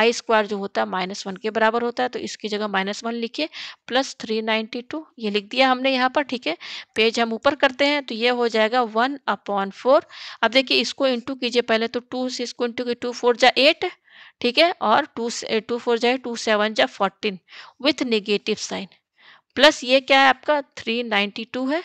आई स्क्वायर जो होता है माइनस वन के बराबर होता है तो इसकी जगह माइनस वन लिखिए प्लस थ्री नाइन्टी टू ये लिख दिया हमने यहाँ पर ठीक है पेज हम ऊपर करते हैं तो ये हो जाएगा वन अपॉन फोर अब देखिए इसको इंटू कीजिए पहले तो टू से इसको इंटू की टू फोर जा एट ठीक है और टू टू फोर जाए टू सेवन जा fourteen with negative sign plus ये क्या है आपका 392 है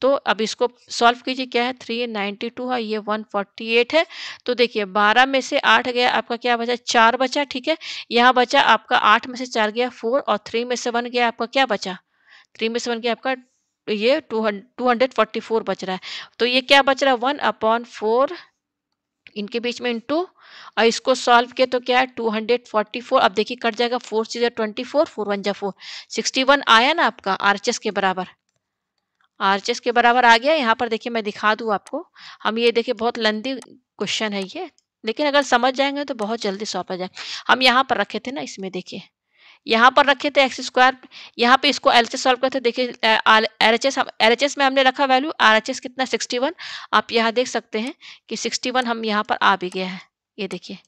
तो अब इसको सॉल्व कीजिए क्या है 392 है ये 148 है तो देखिए 12 में से 8 गया आपका क्या बचा चार बचा ठीक है यहाँ बचा आपका 8 में से चार गया 4 और 3 में से 1 गया आपका क्या बचा 3 में से 1 गया आपका ये टू हंड्रेड फोर्टी फोर बच रहा है तो ये क्या बच रहा है वन अपॉन फोर इनके बीच में इंटू और इसको सॉल्व किया तो क्या है 244 अब देखिए कट जाएगा फोर सीजा ट्वेंटी फोर फोर वन जा फोर सिक्सटी वन आया ना आपका एस के बराबर एस के बराबर आ गया यहाँ पर देखिए मैं दिखा दूँ आपको हम ये देखिए बहुत लंदी क्वेश्चन है ये लेकिन अगर समझ जाएंगे तो बहुत जल्दी सॉल्व हो जाएगा हम यहाँ पर रखे थे ना इसमें देखिए यहाँ पर रखे थे एक्स स्क्वायर यहाँ पे इसको एल सॉल्व करते देखिए एल एच में हमने रखा वैल्यू आर कितना सिक्सटी आप यहाँ देख सकते हैं कि सिक्सटी हम यहाँ पर आ भी गया है ये देखिए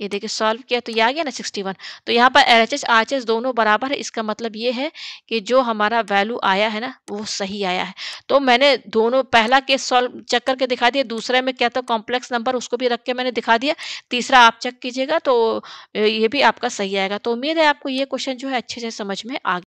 ये देखिए सॉल्व किया तो ये आ गया ना 61 तो यहाँ पर एल एच एच दोनों बराबर है इसका मतलब ये है कि जो हमारा वैल्यू आया है ना वो सही आया है तो मैंने दोनों पहला केस सॉल्व चेक करके दिखा दिया दूसरे में क्या था कॉम्प्लेक्स नंबर उसको भी रख के मैंने दिखा दिया तीसरा आप चेक कीजिएगा तो ये भी आपका सही आएगा तो उम्मीद है आपको ये क्वेश्चन जो है अच्छे से समझ में आ